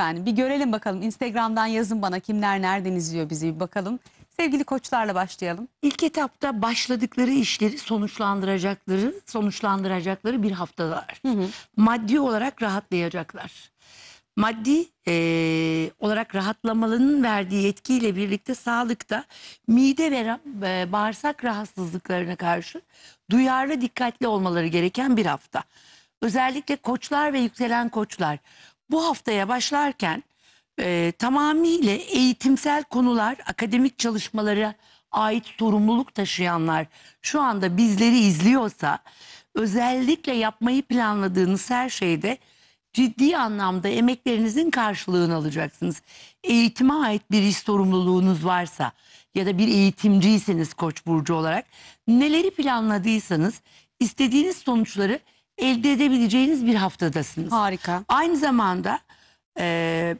Efendim, bir görelim bakalım. Instagram'dan yazın bana kimler nereden izliyor bizi bir bakalım. Sevgili koçlarla başlayalım. İlk etapta başladıkları işleri sonuçlandıracakları, sonuçlandıracakları bir haftalar. Hı hı. Maddi olarak rahatlayacaklar. Maddi e, olarak rahatlamalının verdiği etkiyle birlikte sağlıkta mide ve e, bağırsak rahatsızlıklarına karşı duyarlı dikkatli olmaları gereken bir hafta. Özellikle koçlar ve yükselen koçlar bu haftaya başlarken e, tamamıyla eğitimsel konular, akademik çalışmalara ait sorumluluk taşıyanlar şu anda bizleri izliyorsa özellikle yapmayı planladığınız her şeyde ciddi anlamda emeklerinizin karşılığını alacaksınız. Eğitime ait bir iş sorumluluğunuz varsa ya da bir eğitimciyseniz Koç burcu olarak neleri planladıysanız istediğiniz sonuçları elde edebileceğiniz bir haftadasınız. Harika. Aynı zamanda e,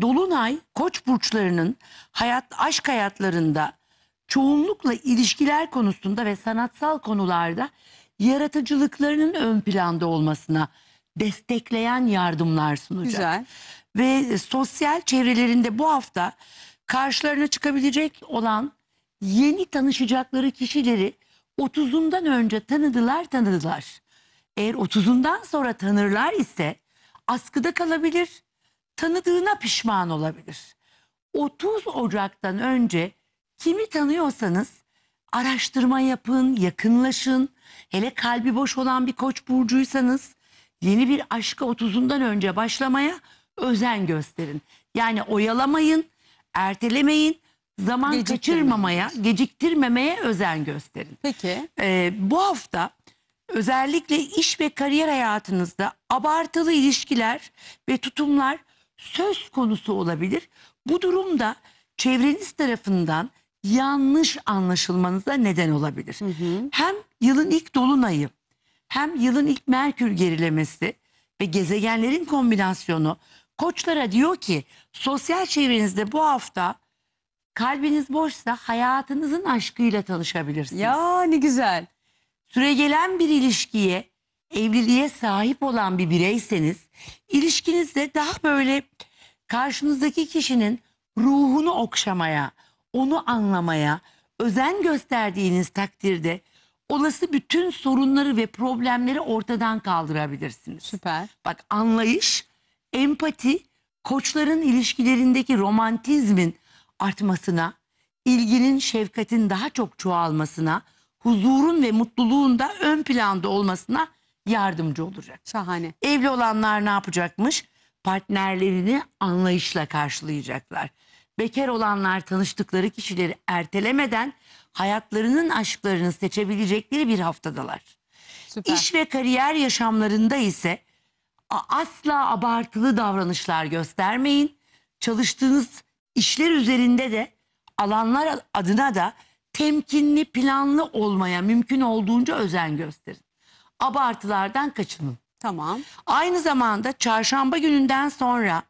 Dolunay koç burçlarının hayat, aşk hayatlarında çoğunlukla ilişkiler konusunda ve sanatsal konularda yaratıcılıklarının ön planda olmasına destekleyen yardımlar sunacak. Güzel. Ve sosyal çevrelerinde bu hafta karşılarına çıkabilecek olan yeni tanışacakları kişileri 30'undan önce tanıdılar tanıdılar. Eğer 30'undan sonra tanırlar ise askıda kalabilir, tanıdığına pişman olabilir. 30 Ocak'tan önce kimi tanıyorsanız araştırma yapın, yakınlaşın. Hele kalbi boş olan bir koç burcuysanız yeni bir aşka 30'undan önce başlamaya özen gösterin. Yani oyalamayın, ertelemeyin, zaman kaçırmamaya, geciktirmemeye özen gösterin. Peki. Ee, bu hafta Özellikle iş ve kariyer hayatınızda abartılı ilişkiler ve tutumlar söz konusu olabilir. Bu durumda çevreniz tarafından yanlış anlaşılmanıza neden olabilir. Hı hı. Hem yılın ilk dolunayı hem yılın ilk merkür gerilemesi ve gezegenlerin kombinasyonu koçlara diyor ki sosyal çevrenizde bu hafta kalbiniz boşsa hayatınızın aşkıyla tanışabilirsiniz. Ya ne güzel. Süregelen bir ilişkiye, evliliğe sahip olan bir bireyseniz ilişkinizde daha böyle karşınızdaki kişinin ruhunu okşamaya, onu anlamaya özen gösterdiğiniz takdirde olası bütün sorunları ve problemleri ortadan kaldırabilirsiniz. Süper. Bak anlayış, empati, koçların ilişkilerindeki romantizmin artmasına, ilginin, şefkatin daha çok çoğalmasına, huzurun ve mutluluğun da ön planda olmasına yardımcı olacak. Şahane. Evli olanlar ne yapacakmış? Partnerlerini anlayışla karşılayacaklar. Bekar olanlar tanıştıkları kişileri ertelemeden hayatlarının aşklarını seçebilecekleri bir haftadalar. Süper. İş ve kariyer yaşamlarında ise asla abartılı davranışlar göstermeyin. Çalıştığınız işler üzerinde de alanlar adına da temkinli, planlı olmaya mümkün olduğunca özen gösterin. Abartılardan kaçının. Tamam. Aynı zamanda çarşamba gününden sonra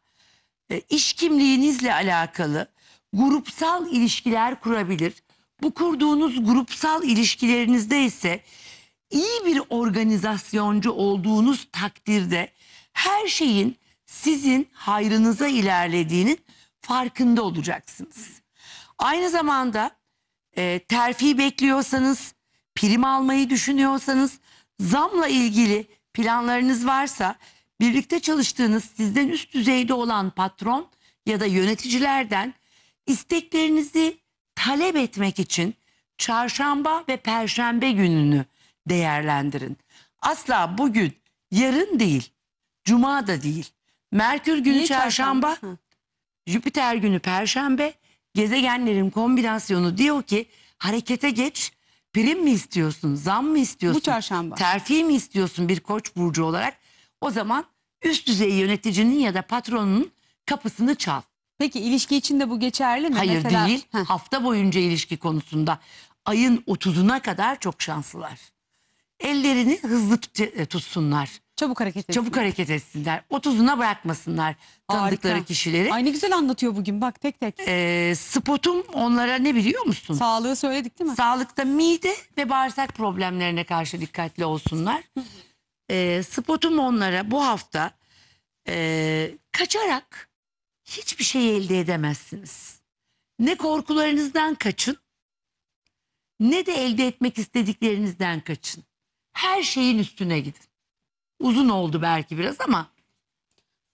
e, iş kimliğinizle alakalı grupsal ilişkiler kurabilir. Bu kurduğunuz grupsal ilişkilerinizde ise iyi bir organizasyoncu olduğunuz takdirde her şeyin sizin hayrınıza ilerlediğinin farkında olacaksınız. Aynı zamanda e, terfi bekliyorsanız, prim almayı düşünüyorsanız, zamla ilgili planlarınız varsa birlikte çalıştığınız sizden üst düzeyde olan patron ya da yöneticilerden isteklerinizi talep etmek için çarşamba ve perşembe gününü değerlendirin. Asla bugün, yarın değil, cuma da değil. Merkür günü Niye çarşamba, çarşamba? Jüpiter günü perşembe, gezegenlerin kombinasyonu diyor ki harekete geç. Prim mi istiyorsun? Zam mı istiyorsun? Bu çarşamba. Terfi mi istiyorsun bir koç burcu olarak? O zaman üst düzey yöneticinin ya da patronunun kapısını çal. Peki ilişki için de bu geçerli mi? Hayır Mesela... değil. Hafta boyunca ilişki konusunda ayın 30'una kadar çok şanslılar. Ellerini hızlı e, tutsunlar. Çabuk hareket etsin. Çabuk hareket etsinler. 30'una bırakmasınlar tanıdıkları Harika. kişileri. Aynı güzel anlatıyor bugün bak tek tek. Ee, spotum onlara ne biliyor musun? Sağlığı söyledik değil mi? Sağlıkta mide ve bağırsak problemlerine karşı dikkatli olsunlar. Ee, spotum onlara bu hafta e, kaçarak hiçbir şey elde edemezsiniz. Ne korkularınızdan kaçın ne de elde etmek istediklerinizden kaçın. Her şeyin üstüne gidin. Uzun oldu belki biraz ama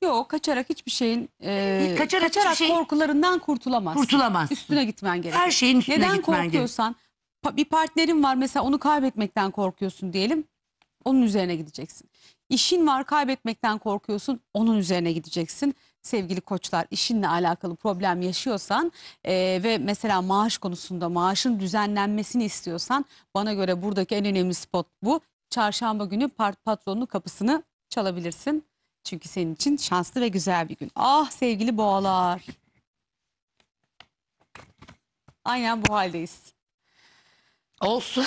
Yok kaçarak hiçbir şeyin e, Kaçarak kaçarak, hiçbir şey- korkularından kurtulamazsın. kurtulamazsın. Üstüne gitmen gerekiyor. Her şeyin üstüne Neden gitmen korkuyorsan pa- bir partnerin var mesela onu kaybetmekten korkuyorsun diyelim. Onun üzerine gideceksin. İşin var kaybetmekten korkuyorsun onun üzerine gideceksin. Sevgili koçlar işinle alakalı problem yaşıyorsan e, ve mesela maaş konusunda maaşın düzenlenmesini istiyorsan bana göre buradaki en önemli spot bu çarşamba günü part patronun kapısını çalabilirsin. Çünkü senin için şanslı ve güzel bir gün. Ah sevgili boğalar. Aynen bu haldeyiz. Olsun.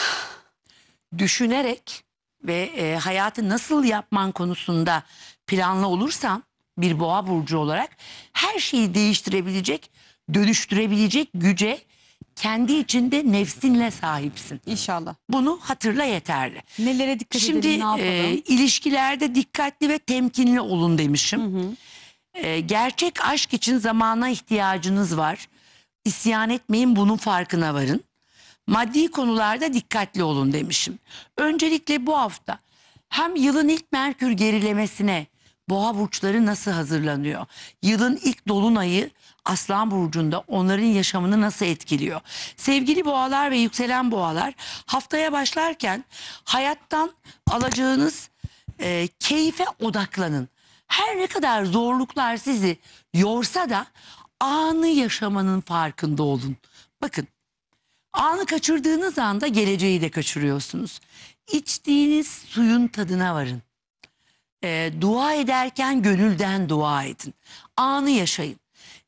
Düşünerek ve e, hayatı nasıl yapman konusunda planlı olursan bir boğa burcu olarak her şeyi değiştirebilecek, dönüştürebilecek güce kendi içinde nefsinle sahipsin. İnşallah. Bunu hatırla yeterli. Nelere dikkat Şimdi, edelim, ne e, yapalım? Şimdi ilişkilerde dikkatli ve temkinli olun demişim. Hı hı. E, gerçek aşk için zamana ihtiyacınız var. İsyan etmeyin bunun farkına varın. Maddi konularda dikkatli olun demişim. Öncelikle bu hafta hem yılın ilk Merkür gerilemesine boğa burçları nasıl hazırlanıyor? Yılın ilk dolunayı Aslan Burcu'nda onların yaşamını nasıl etkiliyor? Sevgili boğalar ve yükselen boğalar haftaya başlarken hayattan alacağınız e, keyfe odaklanın. Her ne kadar zorluklar sizi yorsa da anı yaşamanın farkında olun. Bakın anı kaçırdığınız anda geleceği de kaçırıyorsunuz. İçtiğiniz suyun tadına varın. E, dua ederken gönülden dua edin. Anı yaşayın.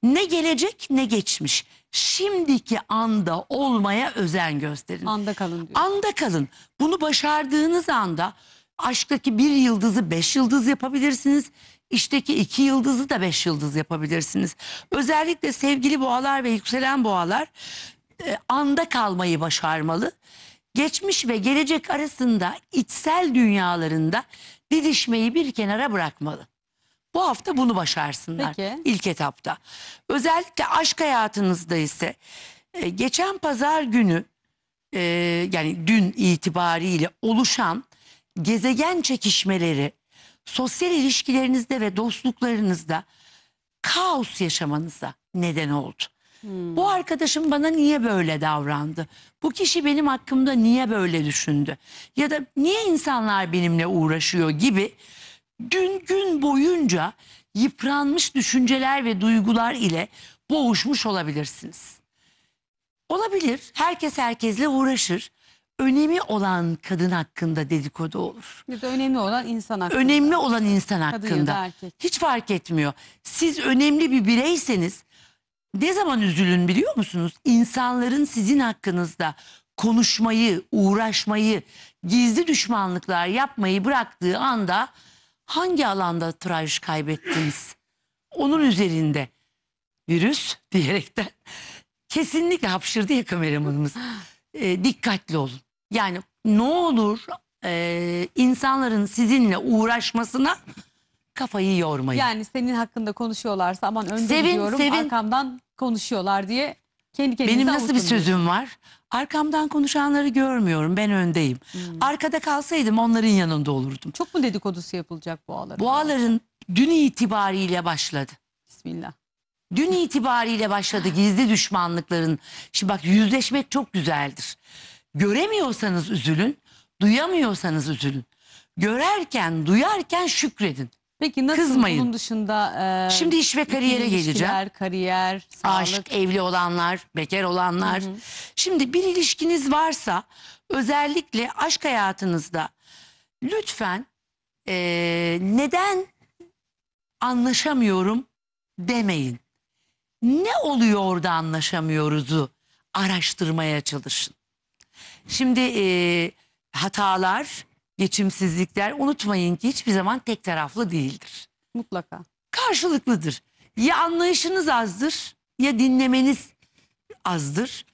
Ne gelecek ne geçmiş. Şimdiki anda olmaya özen gösterin. Anda kalın diyor. Anda kalın. Bunu başardığınız anda aşktaki bir yıldızı beş yıldız yapabilirsiniz. İşteki iki yıldızı da beş yıldız yapabilirsiniz. Özellikle sevgili boğalar ve yükselen boğalar e, anda kalmayı başarmalı. Geçmiş ve gelecek arasında içsel dünyalarında didişmeyi bir kenara bırakmalı. Bu hafta bunu başarsınlar Peki. ilk etapta. Özellikle aşk hayatınızda ise e, geçen pazar günü e, yani dün itibariyle oluşan gezegen çekişmeleri sosyal ilişkilerinizde ve dostluklarınızda kaos yaşamanıza neden oldu. Hmm. Bu arkadaşım bana niye böyle davrandı? Bu kişi benim hakkımda niye böyle düşündü? Ya da niye insanlar benimle uğraşıyor gibi Gün gün boyunca yıpranmış düşünceler ve duygular ile boğuşmuş olabilirsiniz. Olabilir. Herkes herkesle uğraşır. Önemi olan kadın hakkında dedikodu olur. Bir de önemli olan insan hakkında. Önemli olan insan hakkında. Kadın ya da erkek. Hiç fark etmiyor. Siz önemli bir bireyseniz ne zaman üzülün biliyor musunuz? İnsanların sizin hakkınızda konuşmayı, uğraşmayı, gizli düşmanlıklar yapmayı bıraktığı anda hangi alanda tıraş kaybettiniz? Onun üzerinde virüs diyerekten kesinlikle hapşırdı ya kameramanımız. E, dikkatli olun. Yani ne olur e, insanların sizinle uğraşmasına kafayı yormayın. Yani senin hakkında konuşuyorlarsa aman önce sevin, gidiyorum sevin. arkamdan konuşuyorlar diye kendi kendinize Benim nasıl bir sözüm var? Arkamdan konuşanları görmüyorum. Ben öndeyim. Hmm. Arkada kalsaydım onların yanında olurdum. Çok mu dedikodusu yapılacak boğaların? Boğaların dün itibariyle başladı. Bismillah. Dün itibariyle başladı gizli düşmanlıkların. Şimdi bak yüzleşmek çok güzeldir. Göremiyorsanız üzülün, duyamıyorsanız üzülün. Görerken, duyarken şükredin. Peki nasıl Kızmayın. bunun dışında e, Şimdi iş ve kariyere ilişkiler, geleceğim. kariyer, sağlık. Aşık, evli olanlar, bekar olanlar. Şimdi bir ilişkiniz varsa özellikle aşk hayatınızda lütfen eee, neden anlaşamıyorum demeyin. Ne oluyor da anlaşamıyoruzu araştırmaya çalışın. Şimdi eee, hatalar geçimsizlikler unutmayın ki hiçbir zaman tek taraflı değildir. Mutlaka. Karşılıklıdır. Ya anlayışınız azdır ya dinlemeniz azdır.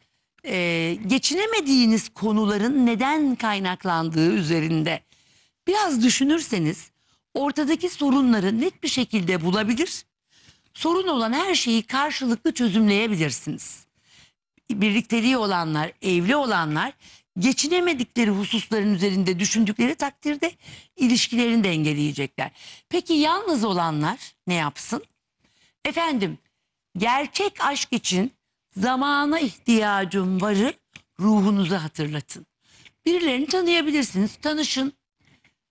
Ee, geçinemediğiniz konuların neden kaynaklandığı üzerinde biraz düşünürseniz ortadaki sorunları net bir şekilde bulabilir. Sorun olan her şeyi karşılıklı çözümleyebilirsiniz. Birlikteliği olanlar, evli olanlar geçinemedikleri hususların üzerinde düşündükleri takdirde ilişkilerini de Peki yalnız olanlar ne yapsın? Efendim gerçek aşk için zamana ihtiyacım varı ruhunuzu hatırlatın. Birilerini tanıyabilirsiniz. Tanışın,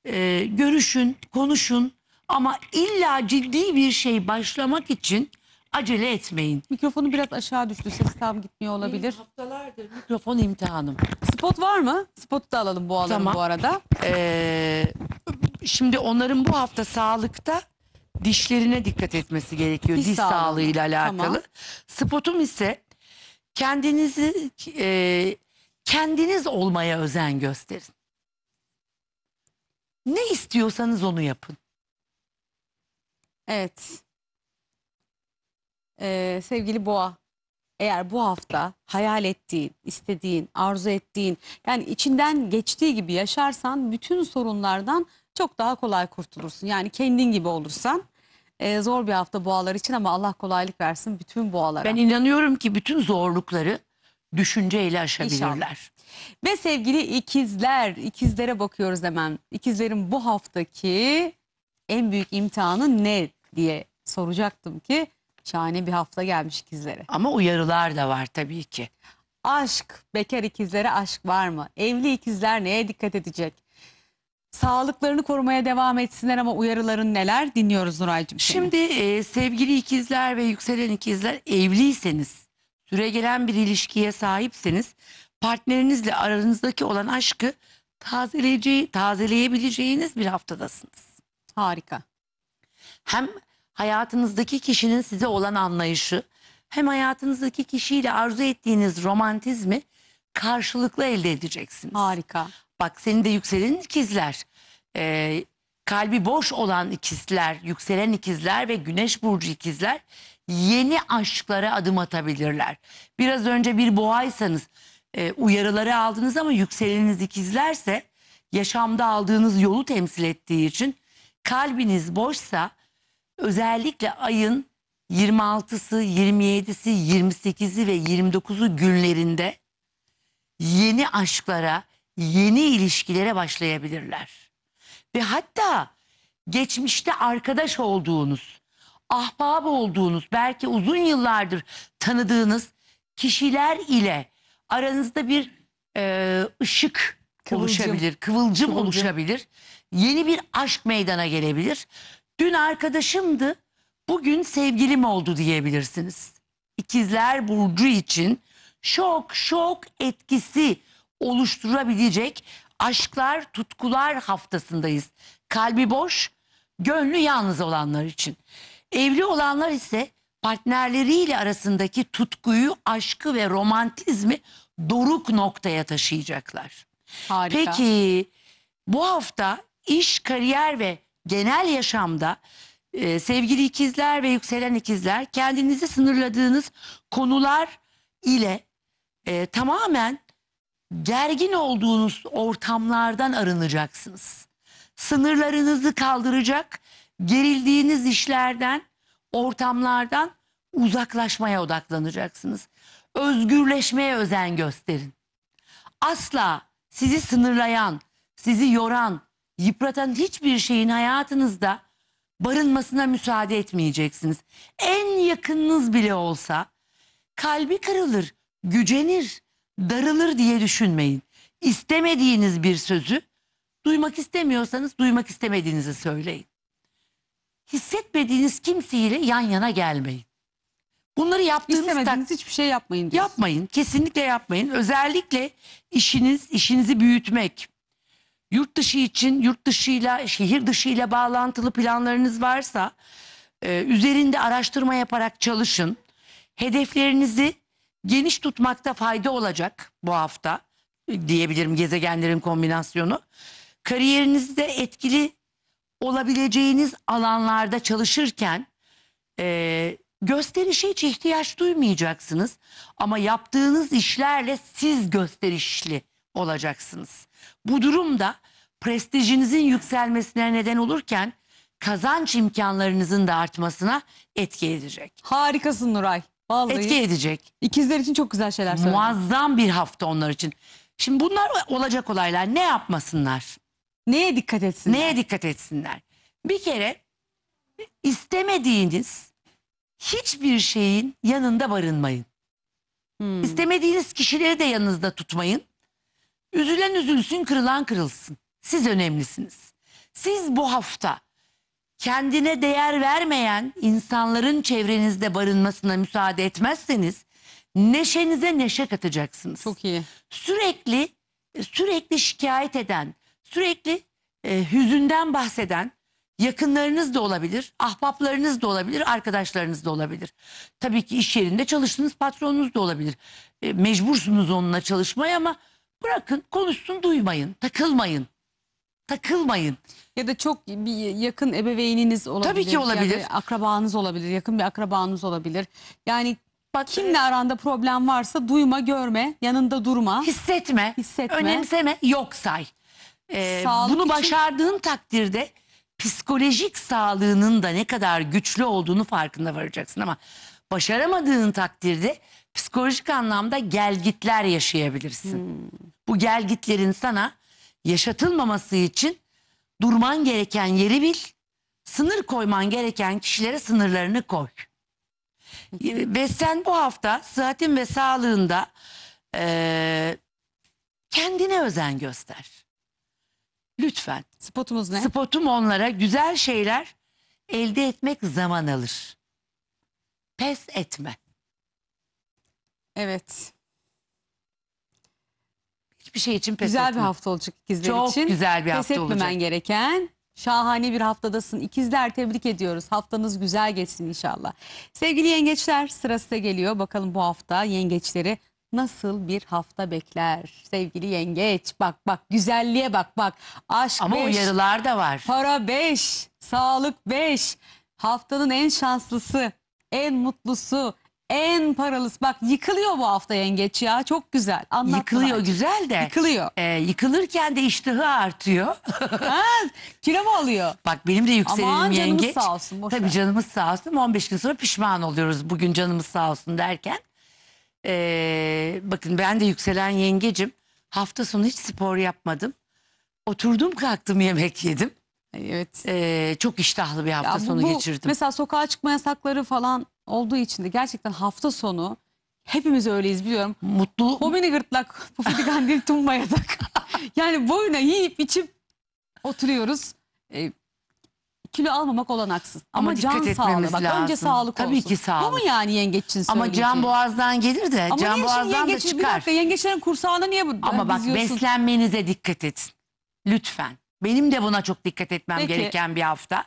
e, görüşün, konuşun ama illa ciddi bir şey başlamak için acele etmeyin. Mikrofonu biraz aşağı düştü. Ses tam gitmiyor olabilir. Benim haftalardır mikrofon imtihanım. Spot var mı? Spotu da alalım bu alalım Tamam. bu arada. Ee, şimdi onların bu hafta sağlıkta dişlerine dikkat etmesi gerekiyor. Diş Diş, sağlığıyla alakalı. Tamam. Spotum ise kendinizi e, kendiniz olmaya özen gösterin. Ne istiyorsanız onu yapın. Evet. Ee, sevgili Boğa eğer bu hafta hayal ettiğin, istediğin, arzu ettiğin yani içinden geçtiği gibi yaşarsan bütün sorunlardan çok daha kolay kurtulursun. Yani kendin gibi olursan e, zor bir hafta boğalar için ama Allah kolaylık versin bütün boğalara. Ben inanıyorum ki bütün zorlukları düşünceyle aşabilirler. İnşallah. Ve sevgili ikizler, ikizlere bakıyoruz hemen. İkizlerin bu haftaki en büyük imtihanı ne diye soracaktım ki Şahane bir hafta gelmiş ikizlere. Ama uyarılar da var tabii ki. Aşk, bekar ikizlere aşk var mı? Evli ikizler neye dikkat edecek? Sağlıklarını korumaya devam etsinler ama uyarıların neler dinliyoruz Nuray'cığım. Şimdi e, sevgili ikizler ve yükselen ikizler evliyseniz, süre gelen bir ilişkiye sahipseniz partnerinizle aranızdaki olan aşkı tazeleyeceği, tazeleyebileceğiniz bir haftadasınız. harika. Hem hayatınızdaki kişinin size olan anlayışı hem hayatınızdaki kişiyle arzu ettiğiniz romantizmi karşılıklı elde edeceksiniz. Harika. Bak seni de yükselen ikizler. Ee, kalbi boş olan ikizler, yükselen ikizler ve güneş burcu ikizler yeni aşklara adım atabilirler. Biraz önce bir boğaysanız e, uyarıları aldınız ama yükseleniniz ikizlerse yaşamda aldığınız yolu temsil ettiği için kalbiniz boşsa Özellikle ayın 26'sı, 27'si, 28'i ve 29'u günlerinde yeni aşklara, yeni ilişkilere başlayabilirler. Ve hatta geçmişte arkadaş olduğunuz, ahbab olduğunuz, belki uzun yıllardır tanıdığınız kişiler ile aranızda bir e, ışık kıvılcım. oluşabilir, kıvılcım, kıvılcım oluşabilir. Yeni bir aşk meydana gelebilir. Dün arkadaşımdı, bugün sevgilim oldu diyebilirsiniz. İkizler Burcu için şok şok etkisi oluşturabilecek aşklar tutkular haftasındayız. Kalbi boş, gönlü yalnız olanlar için. Evli olanlar ise partnerleriyle arasındaki tutkuyu, aşkı ve romantizmi doruk noktaya taşıyacaklar. Harika. Peki bu hafta iş, kariyer ve genel yaşamda e, sevgili ikizler ve yükselen ikizler kendinizi sınırladığınız konular ile e, tamamen gergin olduğunuz ortamlardan arınacaksınız. Sınırlarınızı kaldıracak, gerildiğiniz işlerden, ortamlardan uzaklaşmaya odaklanacaksınız. Özgürleşmeye özen gösterin. Asla sizi sınırlayan, sizi yoran, yıpratan hiçbir şeyin hayatınızda barınmasına müsaade etmeyeceksiniz. En yakınınız bile olsa kalbi kırılır, gücenir, darılır diye düşünmeyin. İstemediğiniz bir sözü duymak istemiyorsanız duymak istemediğinizi söyleyin. Hissetmediğiniz kimseyle yan yana gelmeyin. Bunları yaptığınız tak- hiçbir şey yapmayın diyorsun. Yapmayın, kesinlikle yapmayın. Özellikle işiniz, işinizi büyütmek, Yurt dışı için yurt dışıyla şehir dışıyla bağlantılı planlarınız varsa e, üzerinde araştırma yaparak çalışın. Hedeflerinizi geniş tutmakta fayda olacak bu hafta e, diyebilirim gezegenlerin kombinasyonu. Kariyerinizde etkili olabileceğiniz alanlarda çalışırken e, gösterişe hiç ihtiyaç duymayacaksınız. Ama yaptığınız işlerle siz gösterişli olacaksınız. Bu durumda prestijinizin yükselmesine neden olurken kazanç imkanlarınızın da artmasına etki edecek. Harikasın Nuray. Vallahi Etki edecek. İkizler için çok güzel şeyler söyledin. Muazzam bir hafta onlar için. Şimdi bunlar olacak olaylar. Ne yapmasınlar? Neye dikkat etsinler? Neye dikkat etsinler? Bir kere istemediğiniz hiçbir şeyin yanında barınmayın. Hmm. İstemediğiniz kişileri de yanınızda tutmayın. Üzülen üzülsün, kırılan kırılsın. Siz önemlisiniz. Siz bu hafta kendine değer vermeyen insanların çevrenizde barınmasına müsaade etmezseniz neşenize neşe katacaksınız. Çok iyi. Sürekli e, sürekli şikayet eden, sürekli e, hüzünden bahseden yakınlarınız da olabilir, ahbaplarınız da olabilir, arkadaşlarınız da olabilir. Tabii ki iş yerinde çalıştığınız patronunuz da olabilir. E, mecbursunuz onunla çalışmaya ama Bırakın konuşsun duymayın, takılmayın. Takılmayın. Ya da çok bir yakın ebeveyniniz olabilir. Tabii ki olabilir. Yani akrabanız olabilir, yakın bir akrabanız olabilir. Yani Bak, kimle e... aranda problem varsa duyma, görme, yanında durma. Hissetme, hissetme. önemseme, yok say. Ee, bunu için... başardığın takdirde psikolojik sağlığının da ne kadar güçlü olduğunu farkında varacaksın ama başaramadığın takdirde psikolojik anlamda gelgitler yaşayabilirsin. Hmm. Bu gelgitlerin sana yaşatılmaması için durman gereken yeri bil, sınır koyman gereken kişilere sınırlarını koy. Ee, ve sen bu hafta sıhhatin ve sağlığında e, kendine özen göster. Lütfen. Spotumuz ne? Spotum onlara güzel şeyler elde etmek zaman alır. Pes etme. Evet. Hiçbir şey için pes güzel etme. bir hafta olacak ikizler Çok için. Çok güzel bir pes hafta olacak. Pes gereken şahane bir haftadasın. İkizler tebrik ediyoruz. Haftanız güzel geçsin inşallah. Sevgili yengeçler sırası da geliyor. Bakalım bu hafta yengeçleri nasıl bir hafta bekler sevgili yengeç bak bak güzelliğe bak bak aşk ama beş, uyarılar da var para beş sağlık beş haftanın en şanslısı en mutlusu en paralısı. Bak yıkılıyor bu hafta yengeç ya. Çok güzel. Anlattılar. Yıkılıyor güzel de. Yıkılıyor. E, yıkılırken de iştahı artıyor. ha, kilo mu alıyor? Bak benim de yükselenim Aman yengeç. canımız sağ olsun. Tabii canımız sağ olsun. 15 gün sonra pişman oluyoruz bugün canımız sağ olsun derken. E, bakın ben de yükselen yengecim. Hafta sonu hiç spor yapmadım. Oturdum kalktım yemek yedim. Evet. E, çok iştahlı bir hafta Ya bu- sonu bu, geçirdim. Mesela sokağa çıkma yasakları falan olduğu için de gerçekten hafta sonu hepimiz öyleyiz biliyorum. Mutlu. Homini gırtlak, pufidi gandil tumba yatak. yani boyuna yiyip içip oturuyoruz. E, kilo almamak olanaksız. Ama, Ama can dikkat sağlığı etmemiz bak lazım. önce sağlık Tabii olsun. ki sağlık. Bu mu yani yengeçin? için Ama can boğazdan gelir de Ama niye can şimdi boğazdan da yengeç- Bir dakika yengeçlerin kursağına niye bu? Ama bak diziyorsun? beslenmenize dikkat edin. Lütfen. Benim de buna çok dikkat etmem Peki. gereken bir hafta.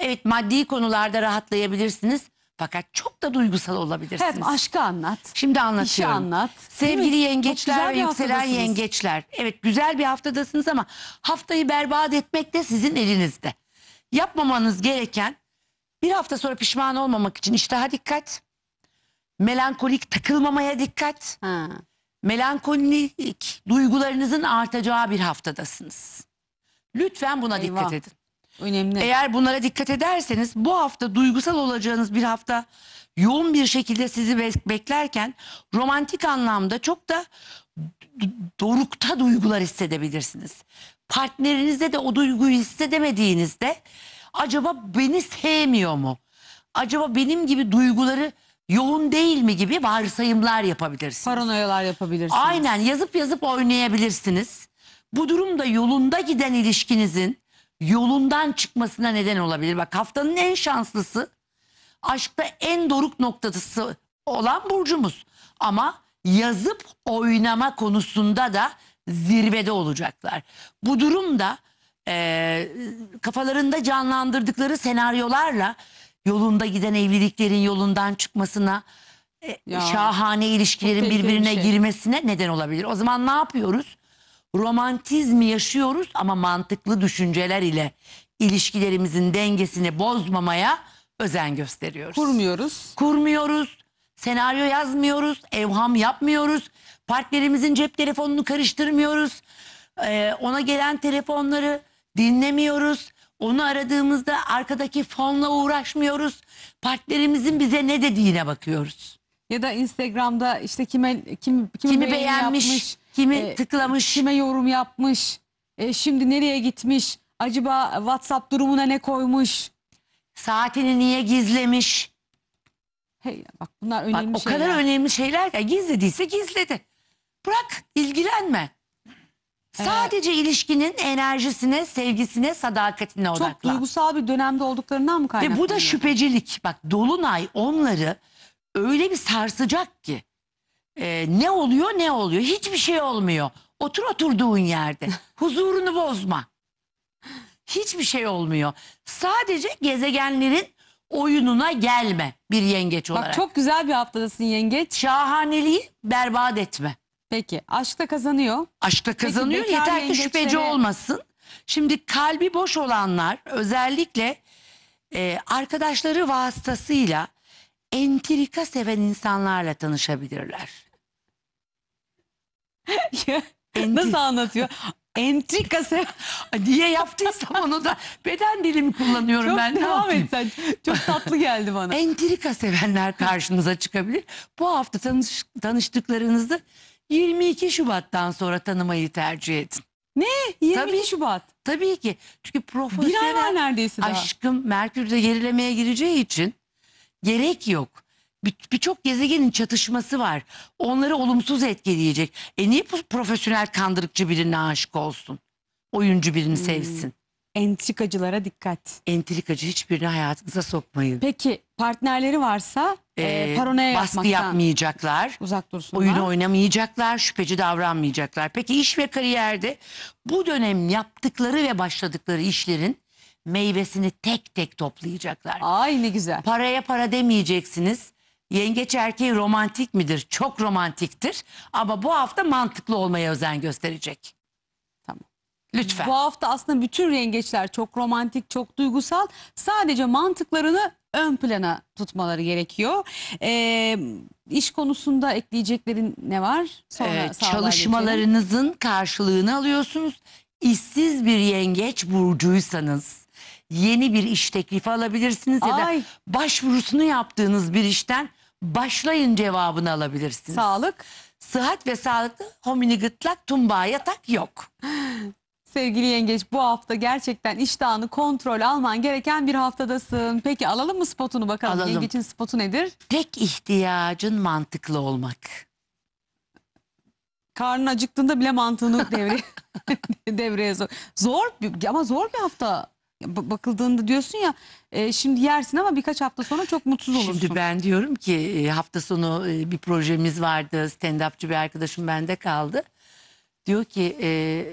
Evet maddi konularda rahatlayabilirsiniz. Fakat çok da duygusal olabilirsiniz. Hep aşkı anlat. Şimdi anlatıyorum. İşi anlat. Sevgili yengeçler ve yükselen yengeçler. Evet güzel bir haftadasınız ama haftayı berbat etmek de sizin elinizde. Yapmamanız gereken bir hafta sonra pişman olmamak için iştaha dikkat. Melankolik takılmamaya dikkat. Ha. Melankolik duygularınızın artacağı bir haftadasınız. Lütfen buna Eyvah. dikkat edin. Önemli. Eğer bunlara dikkat ederseniz bu hafta duygusal olacağınız bir hafta yoğun bir şekilde sizi beklerken romantik anlamda çok da dorukta duygular hissedebilirsiniz. Partnerinizde de o duyguyu hissedemediğinizde acaba beni sevmiyor mu? Acaba benim gibi duyguları yoğun değil mi gibi varsayımlar yapabilirsiniz. Paranoyalar yapabilirsiniz. Aynen yazıp yazıp oynayabilirsiniz. Bu durumda yolunda giden ilişkinizin yolundan çıkmasına neden olabilir. Bak haftanın en şanslısı aşkta en doruk noktası olan burcumuz. Ama yazıp oynama konusunda da zirvede olacaklar. Bu durumda e, kafalarında canlandırdıkları senaryolarla yolunda giden evliliklerin yolundan çıkmasına e, Ya, şahane ilişkilerin tehlikeli bir birbirine şey. girmesine neden olabilir. O zaman ne yapıyoruz? romantizmi yaşıyoruz ama mantıklı düşünceler ile ilişkilerimizin dengesini bozmamaya özen gösteriyoruz. Kurmuyoruz. Kurmuyoruz, senaryo yazmıyoruz, evham yapmıyoruz, partnerimizin cep telefonunu karıştırmıyoruz, ee, ona gelen telefonları dinlemiyoruz, onu aradığımızda arkadaki fonla uğraşmıyoruz, partnerimizin bize ne dediğine bakıyoruz. Ya da Instagram'da işte kime kim, kim kimi beğenmiş, yapmış, Kimi e, tıklamış? Kime yorum yapmış? E, şimdi nereye gitmiş? Acaba WhatsApp durumuna ne koymuş? Saatini niye gizlemiş? Hey, bak bunlar önemli bak, şeyler. O kadar önemli şeyler ki gizlediyse gizledi. Bırak ilgilenme. Sadece evet. ilişkinin enerjisine, sevgisine, sadakatine odakla. Çok duygusal bir dönemde olduklarından mı kaynaklanıyor? Ve bu da şüphecilik. Bak Dolunay onları öyle bir sarsacak ki ee, ne oluyor ne oluyor? Hiçbir şey olmuyor. Otur oturduğun yerde. Huzurunu bozma. Hiçbir şey olmuyor. Sadece gezegenlerin oyununa gelme bir yengeç olarak. Bak çok güzel bir haftadasın yengeç. Şahaneliği berbat etme. Peki aşkta kazanıyor. Aşkta kazanıyor bekar yeter ki şüpheci olmasın. Şimdi kalbi boş olanlar özellikle e, arkadaşları vasıtasıyla entrika seven insanlarla tanışabilirler. Nasıl anlatıyor? Entrika seven. Niye yaptıysam onu da beden dilimi kullanıyorum Çok ben. Devam et sen. Çok tatlı geldi bana. Entrika sevenler karşınıza çıkabilir. Bu hafta tanış, tanıştıklarınızı 22 Şubat'tan sonra tanımayı tercih edin. Ne? 22 tabii, Şubat. Tabii ki. Çünkü profesyonel Bir ay var neredeyse daha. aşkım Merkür'de gerilemeye gireceği için Gerek yok. Birçok gezegenin çatışması var. Onları olumsuz etkileyecek. E niye bu profesyonel kandırıkçı birine aşık olsun? Oyuncu birini hmm. sevsin. Entrikacılara dikkat. Entrikacı hiçbirini hayatınıza sokmayın. Peki partnerleri varsa e, Ee, paranoya baskı yapmayacaklar. uzak dursunlar. Oyunu oynamayacaklar, şüpheci davranmayacaklar. Peki iş ve kariyerde bu dönem yaptıkları ve başladıkları işlerin meyvesini tek tek toplayacaklar. Ay ne güzel. Paraya para demeyeceksiniz. Yengeç erkeği romantik midir? Çok romantiktir. Ama bu hafta mantıklı olmaya özen gösterecek. Tamam. Lütfen. Bu hafta aslında bütün yengeçler çok romantik, çok duygusal. Sadece mantıklarını ön plana tutmaları gerekiyor. Ee, iş konusunda ekleyeceklerin ne var? Sonra ee, çalışmalarınızın geçelim. karşılığını alıyorsunuz. İşsiz bir yengeç burcuysanız yeni bir iş teklifi alabilirsiniz ya da başvurusunu yaptığınız bir işten başlayın cevabını alabilirsiniz. Sağlık. Sıhhat ve sağlıklı homini gırtlak tumbağa yatak yok. Sevgili yengeç bu hafta gerçekten iştahını kontrol alman gereken bir haftadasın. Peki alalım mı spotunu bakalım? Alalım. Yengeç'in spotu nedir? Tek ihtiyacın mantıklı olmak. Karnın acıktığında bile mantığını devre, devreye zor. Zor bir- ama zor bir hafta bakıldığında diyorsun ya e, şimdi yersin ama birkaç hafta sonra çok mutsuz olursun. Şimdi ben diyorum ki e, hafta sonu e, bir projemiz vardı. Stand-upçı bir arkadaşım bende kaldı. Diyor ki e,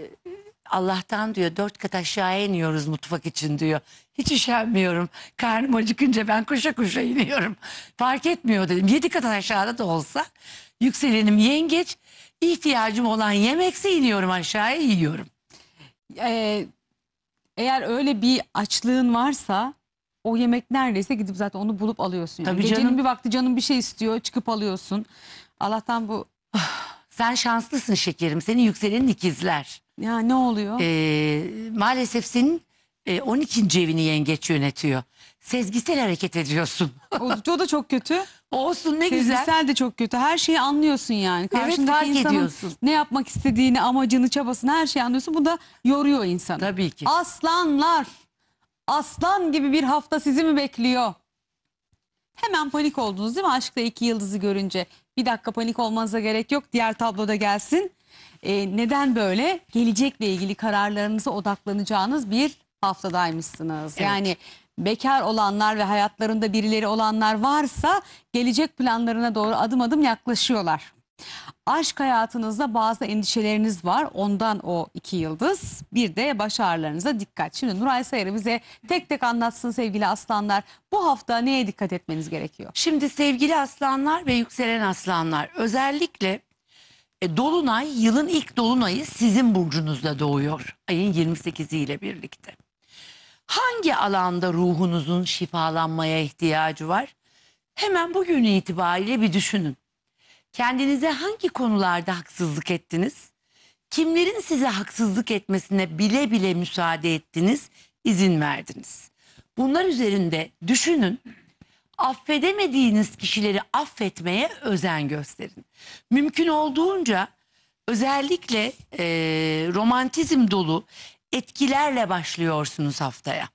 Allah'tan diyor dört kat aşağı iniyoruz mutfak için diyor. Hiç üşenmiyorum. Karnım acıkınca ben koşa koşa iniyorum. Fark etmiyor dedim. Yedi kat aşağıda da olsa yükselenim yengeç. İhtiyacım olan yemekse iniyorum aşağıya yiyorum. Ee, eğer öyle bir açlığın varsa o yemek neredeyse gidip zaten onu bulup alıyorsun. Yani. Tabii Gecenin bir vakti canım bir şey istiyor çıkıp alıyorsun. Allah'tan bu ah, Sen şanslısın şekerim. Senin yükselenin ikizler. ya ne oluyor? Ee, maalesef senin e, 12. evini yengeç yönetiyor. Sezgisel hareket ediyorsun. o, o da çok kötü. Olsun ne güzel. Sezgisel de çok kötü. Her şeyi anlıyorsun yani. Karşındaki fark insanın ediyorsun. ne yapmak istediğini, amacını, çabasını her şeyi anlıyorsun. Bu da yoruyor insanı. Tabii ki. Aslanlar. Aslan gibi bir hafta sizi mi bekliyor? Hemen panik oldunuz değil mi? Aşkta iki yıldızı görünce. Bir dakika panik olmanıza gerek yok. Diğer tabloda gelsin. Ee, neden böyle? Gelecekle ilgili kararlarınıza odaklanacağınız bir haftadaymışsınız. Evet. Yani bekar olanlar ve hayatlarında birileri olanlar varsa gelecek planlarına doğru adım adım yaklaşıyorlar. Aşk hayatınızda bazı endişeleriniz var. Ondan o iki yıldız. Bir de baş ağrılarınıza dikkat. Şimdi Nuray Sayarı bize tek tek anlatsın sevgili aslanlar. Bu hafta neye dikkat etmeniz gerekiyor? Şimdi sevgili aslanlar ve yükselen aslanlar özellikle e, Dolunay yılın ilk Dolunay'ı sizin burcunuzda doğuyor. Ayın 28'i ile birlikte hangi alanda ruhunuzun şifalanmaya ihtiyacı var? Hemen bugün itibariyle bir düşünün. Kendinize hangi konularda haksızlık ettiniz? Kimlerin size haksızlık etmesine bile bile müsaade ettiniz, izin verdiniz? Bunlar üzerinde düşünün. Affedemediğiniz kişileri affetmeye özen gösterin. Mümkün olduğunca özellikle e, romantizm dolu etkilerle başlıyorsunuz haftaya.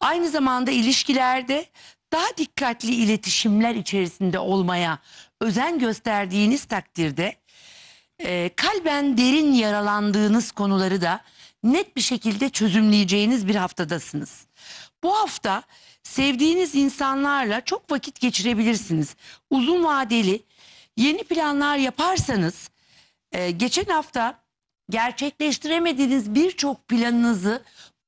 Aynı zamanda ilişkilerde daha dikkatli iletişimler içerisinde olmaya özen gösterdiğiniz takdirde e, kalben derin yaralandığınız konuları da net bir şekilde çözümleyeceğiniz bir haftadasınız. Bu hafta sevdiğiniz insanlarla çok vakit geçirebilirsiniz. Uzun vadeli yeni planlar yaparsanız e, geçen hafta gerçekleştiremediğiniz birçok planınızı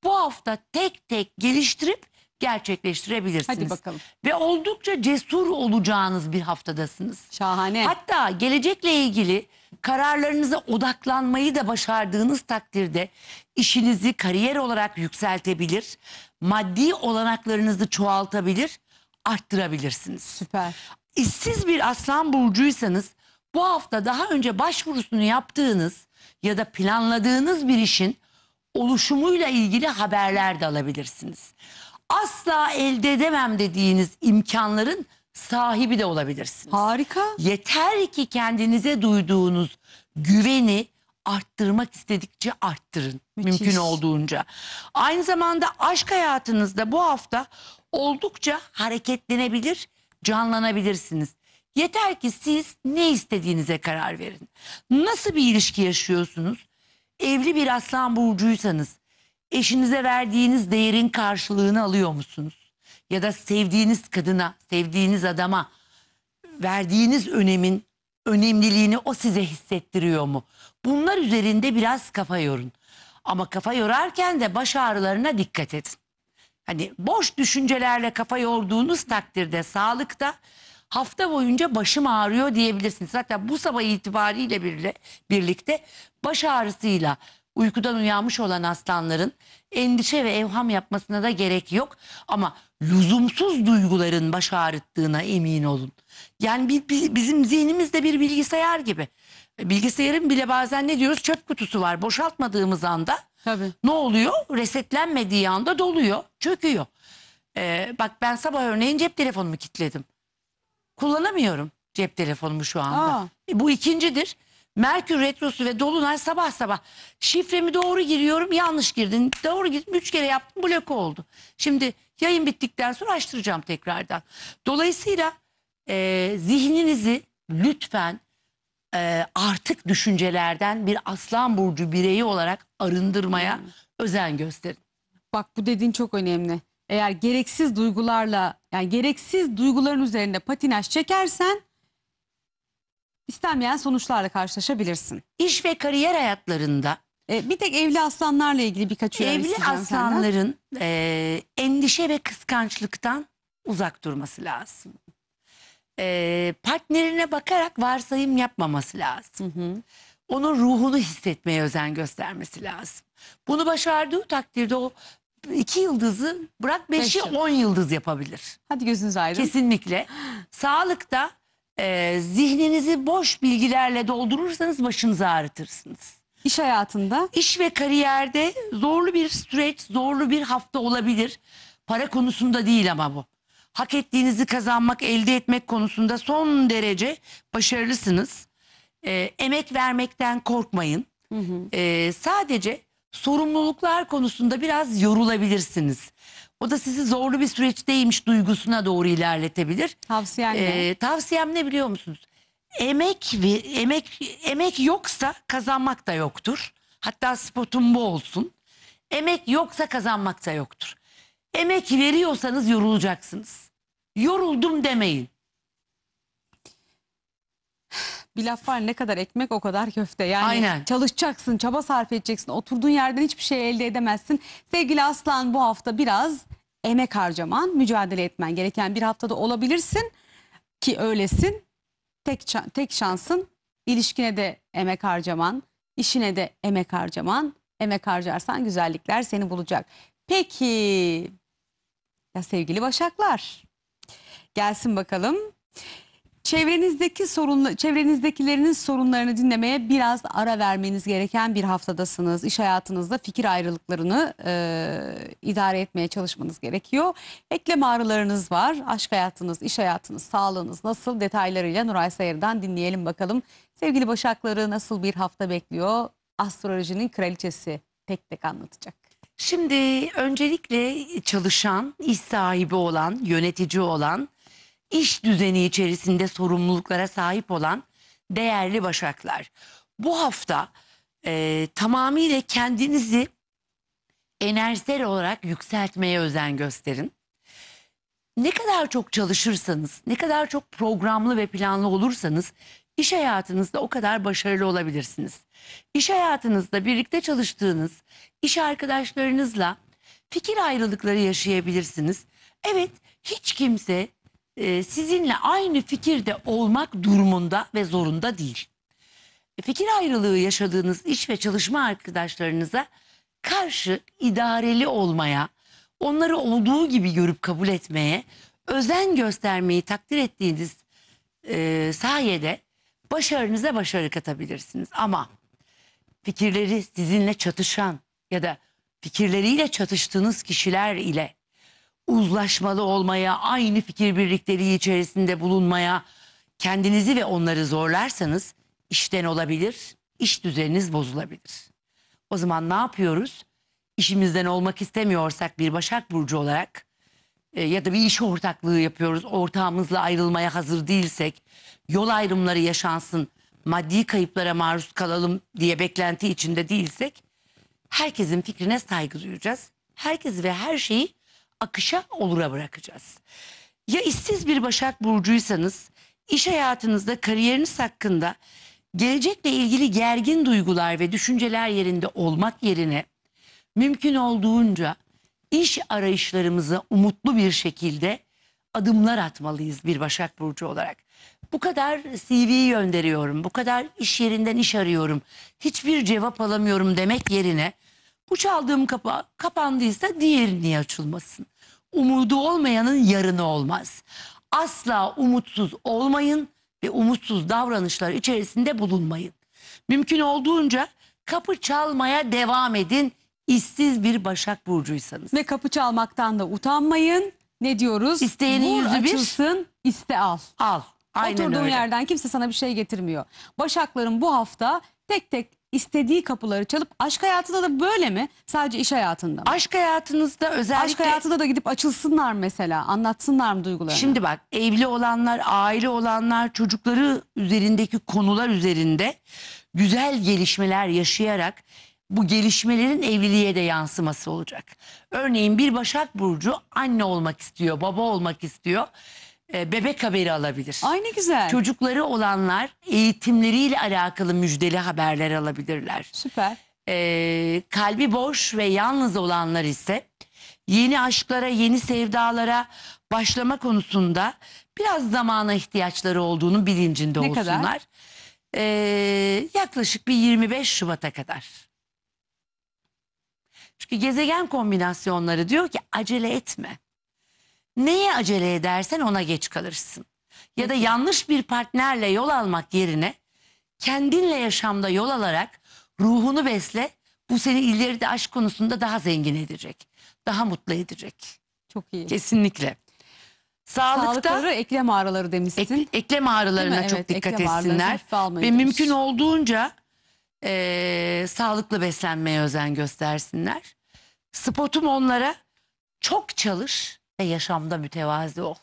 bu hafta tek tek geliştirip gerçekleştirebilirsiniz. Hadi bakalım. Ve oldukça cesur olacağınız bir haftadasınız. Şahane. Hatta gelecekle ilgili kararlarınıza odaklanmayı da başardığınız takdirde işinizi kariyer olarak yükseltebilir, maddi olanaklarınızı çoğaltabilir, arttırabilirsiniz. Süper. İşsiz bir aslan burcuysanız bu hafta daha önce başvurusunu yaptığınız ya da planladığınız bir işin oluşumuyla ilgili haberler de alabilirsiniz. Asla elde edemem dediğiniz imkanların sahibi de olabilirsiniz. Harika. Yeter ki kendinize duyduğunuz güveni arttırmak istedikçe arttırın Müthiş. mümkün olduğunca. Aynı zamanda aşk hayatınızda bu hafta oldukça hareketlenebilir, canlanabilirsiniz. Yeter ki siz ne istediğinize karar verin. Nasıl bir ilişki yaşıyorsunuz? Evli bir aslan burcuysanız eşinize verdiğiniz değerin karşılığını alıyor musunuz? Ya da sevdiğiniz kadına, sevdiğiniz adama verdiğiniz önemin önemliliğini o size hissettiriyor mu? Bunlar üzerinde biraz kafa yorun. Ama kafa yorarken de baş ağrılarına dikkat edin. Hani boş düşüncelerle kafa yorduğunuz takdirde sağlıkta hafta boyunca başım ağrıyor diyebilirsiniz. Zaten bu sabah itibariyle birle, birlikte baş ağrısıyla uykudan uyanmış olan aslanların endişe ve evham yapmasına da gerek yok. Ama lüzumsuz duyguların baş ağrıttığına emin olun. Yani bizim zihnimiz de bir bilgisayar gibi. E, bilgisayarın bile bazen ne diyoruz çöp kutusu var. Boşaltmadığımız anda Tabii. ne oluyor? Resetlenmediği anda doluyor, çöküyor. Ee, bak ben sabah örneğin cep telefonumu kilitledim kullanamıyorum cep telefonumu şu anda. Aa. E, bu ikincidir. Merkür Retrosu ve Dolunay sabah sabah. Şifremi doğru giriyorum yanlış girdin. Doğru girdim üç kere yaptım blok oldu. Şimdi yayın bittikten sonra açtıracağım tekrardan. Dolayısıyla e, zihninizi lütfen e, artık düşüncelerden bir aslan burcu bireyi olarak arındırmaya hmm. özen gösterin. Bak bu dediğin çok önemli eğer gereksiz duygularla yani gereksiz duyguların üzerinde patinaj çekersen istenmeyen sonuçlarla karşılaşabilirsin. İş ve kariyer hayatlarında E, bir tek evli aslanlarla ilgili birkaç uyarı evli aslanların e, endişe ve kıskançlıktan uzak durması lazım. E, partnerine bakarak varsayım yapmaması lazım. Hı hı. Onun ruhunu hissetmeye özen göstermesi lazım. Bunu başardığı takdirde o iki yıldızı bırak beşi Beşi. on yıldız yapabilir. Hadi gözünüz aydın. Kesinlikle. Sağlıkta e, zihninizi boş bilgilerle doldurursanız başınızı ağrıtırsınız. İş hayatında İş ve kariyerde zorlu bir süreç, zorlu bir hafta olabilir. Para konusunda değil ama bu. Hak ettiğinizi kazanmak, elde etmek konusunda son derece başarılısınız. Ee, emek vermekten korkmayın. Ee, sadece sorumluluklar konusunda biraz yorulabilirsiniz. O da sizi zorlu bir süreçteymiş duygusuna doğru ilerletebilir. Tavsiyen ne? Ee, tavsiyem ne biliyor musunuz? Emek ve emek emek yoksa kazanmak da yoktur. Hatta spotum bu olsun. Emek yoksa kazanmak da yoktur. Emek veriyorsanız yorulacaksınız. Yoruldum demeyin bir laf var ne kadar ekmek o kadar köfte. Yani Aynen. çalışacaksın, çaba sarf edeceksin. Oturduğun yerden hiçbir şey elde edemezsin. Sevgili Aslan bu hafta biraz emek harcaman, mücadele etmen gereken bir haftada olabilirsin ki öylesin. Tek tek şansın ilişkine de emek harcaman, işine de emek harcaman. Emek harcarsan güzellikler seni bulacak. Peki ya sevgili Başaklar. Gelsin bakalım. Çevrenizdeki sorun, çevrenizdekilerinin sorunlarını dinlemeye biraz ara vermeniz gereken bir haftadasınız. İş hayatınızda fikir ayrılıklarını e, idare etmeye çalışmanız gerekiyor. Eklem ağrılarınız var. Aşk hayatınız, iş hayatınız, sağlığınız nasıl detaylarıyla Nuray Sayır'dan dinleyelim bakalım. Sevgili Başakları nasıl bir hafta bekliyor? Astrolojinin kraliçesi tek tek anlatacak. Şimdi öncelikle çalışan, iş sahibi olan, yönetici olan iş düzeni içerisinde sorumluluklara sahip olan değerli başaklar. Bu hafta e, tamamıyla kendinizi enerjisel olarak yükseltmeye özen gösterin. Ne kadar çok çalışırsanız, ne kadar çok programlı ve planlı olursanız iş hayatınızda o kadar başarılı olabilirsiniz. İş hayatınızda birlikte çalıştığınız iş arkadaşlarınızla fikir ayrılıkları yaşayabilirsiniz. Evet, hiç kimse e, sizinle aynı fikirde olmak durumunda ve zorunda değil. E, fikir ayrılığı yaşadığınız iş ve çalışma arkadaşlarınıza karşı idareli olmaya, onları olduğu gibi görüp kabul etmeye, özen göstermeyi takdir ettiğiniz e, sayede başarınıza başarı katabilirsiniz. Ama fikirleri sizinle çatışan ya da fikirleriyle çatıştığınız kişiler ile uzlaşmalı olmaya, aynı fikir birlikteliği içerisinde bulunmaya kendinizi ve onları zorlarsanız işten olabilir, iş düzeniniz bozulabilir. O zaman ne yapıyoruz? İşimizden olmak istemiyorsak bir Başak Burcu olarak e, ya da bir iş ortaklığı yapıyoruz, ortağımızla ayrılmaya hazır değilsek, yol ayrımları yaşansın, maddi kayıplara maruz kalalım diye beklenti içinde değilsek, herkesin fikrine saygı duyacağız. Herkes ve her şeyi akışa olura bırakacağız. Ya işsiz bir Başak Burcu'ysanız iş hayatınızda kariyeriniz hakkında gelecekle ilgili gergin duygular ve düşünceler yerinde olmak yerine mümkün olduğunca iş arayışlarımızı umutlu bir şekilde adımlar atmalıyız bir Başak Burcu olarak. Bu kadar CV'yi gönderiyorum, bu kadar iş yerinden iş arıyorum, hiçbir cevap alamıyorum demek yerine bu çaldığım kapa kapandıysa diğeri niye açılmasın? Umudu olmayanın yarını olmaz. Asla umutsuz olmayın ve umutsuz davranışlar içerisinde bulunmayın. Mümkün olduğunca kapı çalmaya devam edin işsiz bir Başak Burcuysanız. Ve kapı çalmaktan da utanmayın. Ne diyoruz? İsteyenin Vur yüzü bir. açılsın, iste al. Al. Aynen Oturduğun öyle. yerden kimse sana bir şey getirmiyor. Başakların bu hafta tek tek istediği kapıları çalıp aşk hayatında da böyle mi? Sadece iş hayatında mı? Aşk hayatınızda özellikle... Aşk hayatında da gidip açılsınlar mesela, anlatsınlar mı duygularını? Şimdi bak evli olanlar, aile olanlar, çocukları üzerindeki konular üzerinde güzel gelişmeler yaşayarak bu gelişmelerin evliliğe de yansıması olacak. Örneğin bir Başak Burcu anne olmak istiyor, baba olmak istiyor. E, bebek haberi alabilir. Ay ne güzel. Çocukları olanlar eğitimleriyle alakalı müjdeli haberler alabilirler. Süper. E, kalbi boş ve yalnız olanlar ise yeni aşklara, yeni sevdalara başlama konusunda biraz zamana ihtiyaçları olduğunu bilincinde Ne kadar? olsunlar. E, yaklaşık bir 25 Şubat'a kadar. Çünkü gezegen kombinasyonları diyor ki acele etme. Neye acele edersen ona geç kalırsın. Ya da yanlış bir partnerle yol almak yerine kendinle yaşamda yol alarak ruhunu besle. Bu seni ileride aşk konusunda daha zengin edecek. Daha mutlu edecek. Çok iyi. Kesinlikle. Sağlıkta Sağlıkları eklem ağrıları demişsin. ek- eklem ağrılarına Değil çok dikkat etsinler. Ve mümkün olduğunca eee, sağlıklı beslenmeye özen göstersinler. Spotum onlara çok çalış, ve yaşamda mütevazi ol.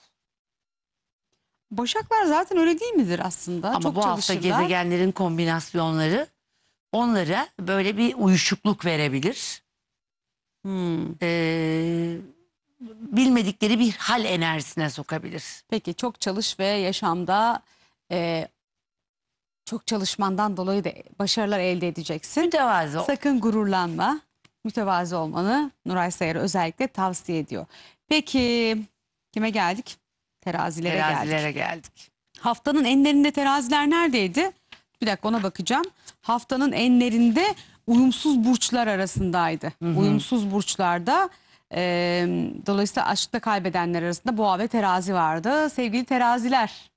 Başaklar zaten öyle değil midir aslında? Ama Çok bu hafta gezegenlerin kombinasyonları onlara böyle bir uyuşukluk verebilir. Hmm. Ee, bilmedikleri bir hal enerjisine sokabilir. Peki çok çalış ve yaşamda e, çok çalışmandan dolayı da başarılar elde edeceksin. Mütevazı ol. Sakın gururlanma. Mütevazı olmanı Nuray Sayar özellikle tavsiye ediyor. Peki kime geldik? Terazilere, Terazilere geldik. geldik. Haftanın enlerinde teraziler neredeydi? Bir dakika ona bakacağım. Haftanın enlerinde uyumsuz burçlar arasındaydı. Hı hı. Uyumsuz burçlarda e, dolayısıyla aşkta kaybedenler arasında boğa ve terazi vardı. Sevgili teraziler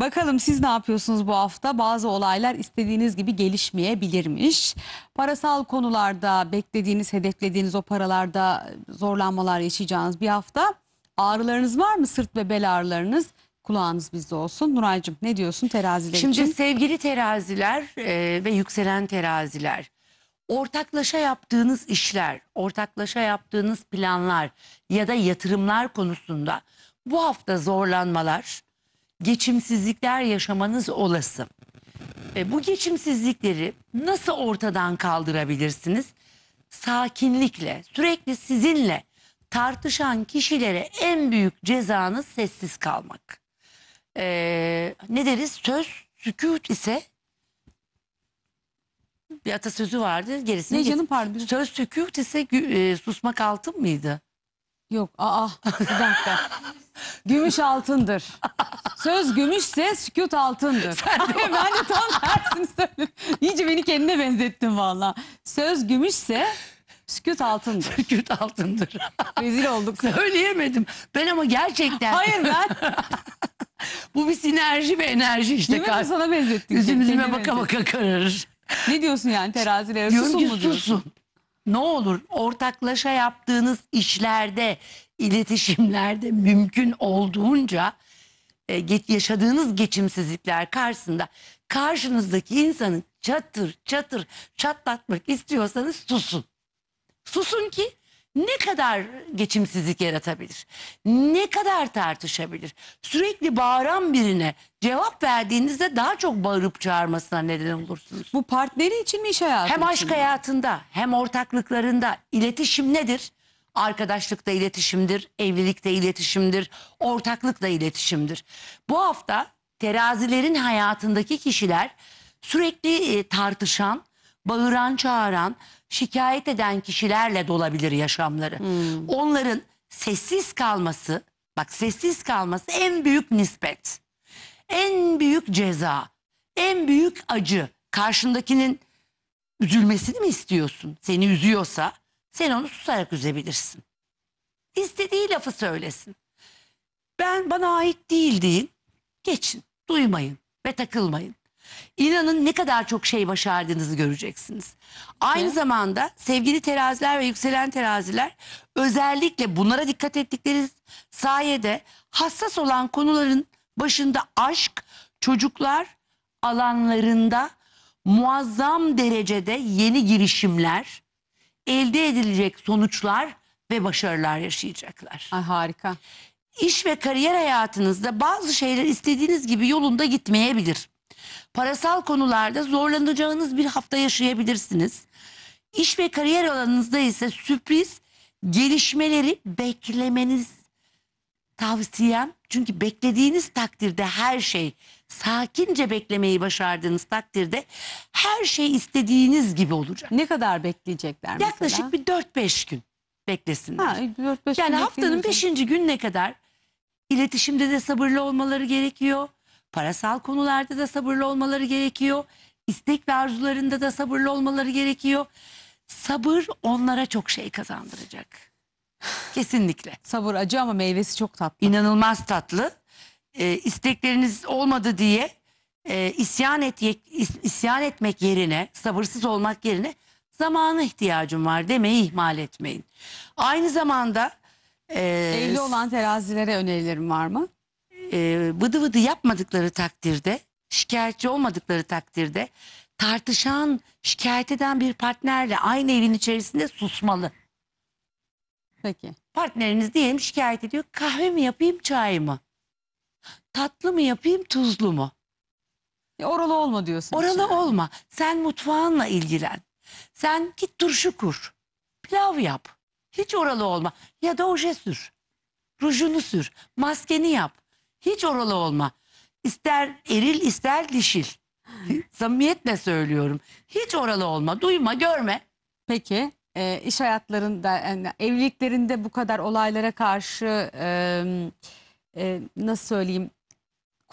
Bakalım siz ne yapıyorsunuz bu hafta? Bazı olaylar istediğiniz gibi gelişmeyebilirmiş. Parasal konularda beklediğiniz, hedeflediğiniz o paralarda zorlanmalar yaşayacağınız bir hafta. Ağrılarınız var mı? Sırt ve bel ağrılarınız? Kulağınız bizde olsun. Nuraycığım ne diyorsun teraziler Şimdi için? Şimdi sevgili teraziler e, ve yükselen teraziler. Ortaklaşa yaptığınız işler, ortaklaşa yaptığınız planlar ya da yatırımlar konusunda bu hafta zorlanmalar geçimsizlikler yaşamanız olası. E, bu geçimsizlikleri nasıl ortadan kaldırabilirsiniz? Sakinlikle, sürekli sizinle tartışan kişilere en büyük cezanız sessiz kalmak. E, ne deriz? Söz, sükut ise bir atasözü vardı. Gerisini Ne canım pardon. Söz sükut ise e, susmak altın mıydı? Yok. Aa. Bir dakika. Gümüş altındır. Söz gümüşse sükut altındır. Sen de... ben de tam tersini söyledim. İyice beni kendine benzettin valla. Söz gümüşse sükut altındır. Sükut altındır. Rezil olduk. Söyleyemedim. Ben ama gerçekten... Hayır ben... Bu bir sinerji ve enerji işte. Yemin kal... sana benzettik. Üzüm üzüme baka baka kararır. Ne diyorsun yani terazilere? Diyorum susun ki, mu diyorsun? Susun. Ne olur ortaklaşa yaptığınız işlerde iletişimlerde mümkün olduğunca e, yaşadığınız geçimsizlikler karşısında karşınızdaki insanı çatır çatır çatlatmak istiyorsanız susun. Susun ki ne kadar geçimsizlik yaratabilir? Ne kadar tartışabilir? Sürekli bağıran birine cevap verdiğinizde daha çok bağırıp çağırmasına neden olursunuz. Bu partneri için mi iş hayatı Hem için aşk mi? hayatında hem ortaklıklarında iletişim nedir? Arkadaşlıkta iletişimdir, evlilikte iletişimdir, ortaklıkla iletişimdir. Bu hafta terazilerin hayatındaki kişiler sürekli e, tartışan, bağıran, çağıran, şikayet eden kişilerle dolabilir yaşamları. Hmm. Onların sessiz kalması, bak sessiz kalması en büyük nispet. En büyük ceza, en büyük acı. Karşındakinin üzülmesini mi istiyorsun? Seni üzüyorsa sen onu susarak üzebilirsin. İstediği lafı söylesin. Ben bana ait değil deyin. Geçin, duymayın ve takılmayın. İnanın ne kadar çok şey başardığınızı göreceksiniz. Aynı zamanda sevgili teraziler ve yükselen teraziler özellikle bunlara dikkat ettikleri sayede hassas olan konuların başında aşk, çocuklar alanlarında muazzam derecede yeni girişimler, elde edilecek sonuçlar ve başarılar yaşayacaklar. Ay harika. İş ve kariyer hayatınızda bazı şeyler istediğiniz gibi yolunda gitmeyebilir. Parasal konularda zorlanacağınız bir hafta yaşayabilirsiniz. İş ve kariyer alanınızda ise sürpriz gelişmeleri beklemeniz tavsiyem. Çünkü beklediğiniz takdirde her şey sakince beklemeyi başardığınız takdirde her şey istediğiniz gibi olacak. Ne kadar bekleyecekler Yaklaşık mesela? bir 4-5 gün beklesinler. Ha, 4-5 yani gün haftanın 5. gününe kadar iletişimde de sabırlı olmaları gerekiyor. Parasal konularda da sabırlı olmaları gerekiyor. İstek ve arzularında da sabırlı olmaları gerekiyor. Sabır onlara çok şey kazandıracak. Kesinlikle. Sabır acı ama meyvesi çok tatlı. İnanılmaz tatlı e, istekleriniz olmadı diye e, isyan, et, isyan etmek yerine, sabırsız olmak yerine zamana ihtiyacım var demeyi ihmal etmeyin. Aynı zamanda e, evli olan terazilere önerilerim var mı? E, vıdı vıdı yapmadıkları takdirde, şikayetçi olmadıkları takdirde tartışan, şikayet eden bir partnerle aynı evin içerisinde susmalı. Peki. Partneriniz diyelim şikayet ediyor. Kahve mi yapayım, çay mı? Tatlı mı yapayım tuzlu mu? Ya oralı olma diyorsun. Oralı işte. olma. Sen mutfağınla ilgilen. Sen git turşu kur. Pilav yap. Hiç oralı olma. Ya da oje sür. Rujunu sür. Maskeni yap. Hiç oralı olma. İster eril ister dişil. Samimiyetle söylüyorum. Hiç oralı olma. Duyma görme. Peki e, iş hayatlarında yani evliliklerinde bu kadar olaylara karşı e, e, nasıl söyleyeyim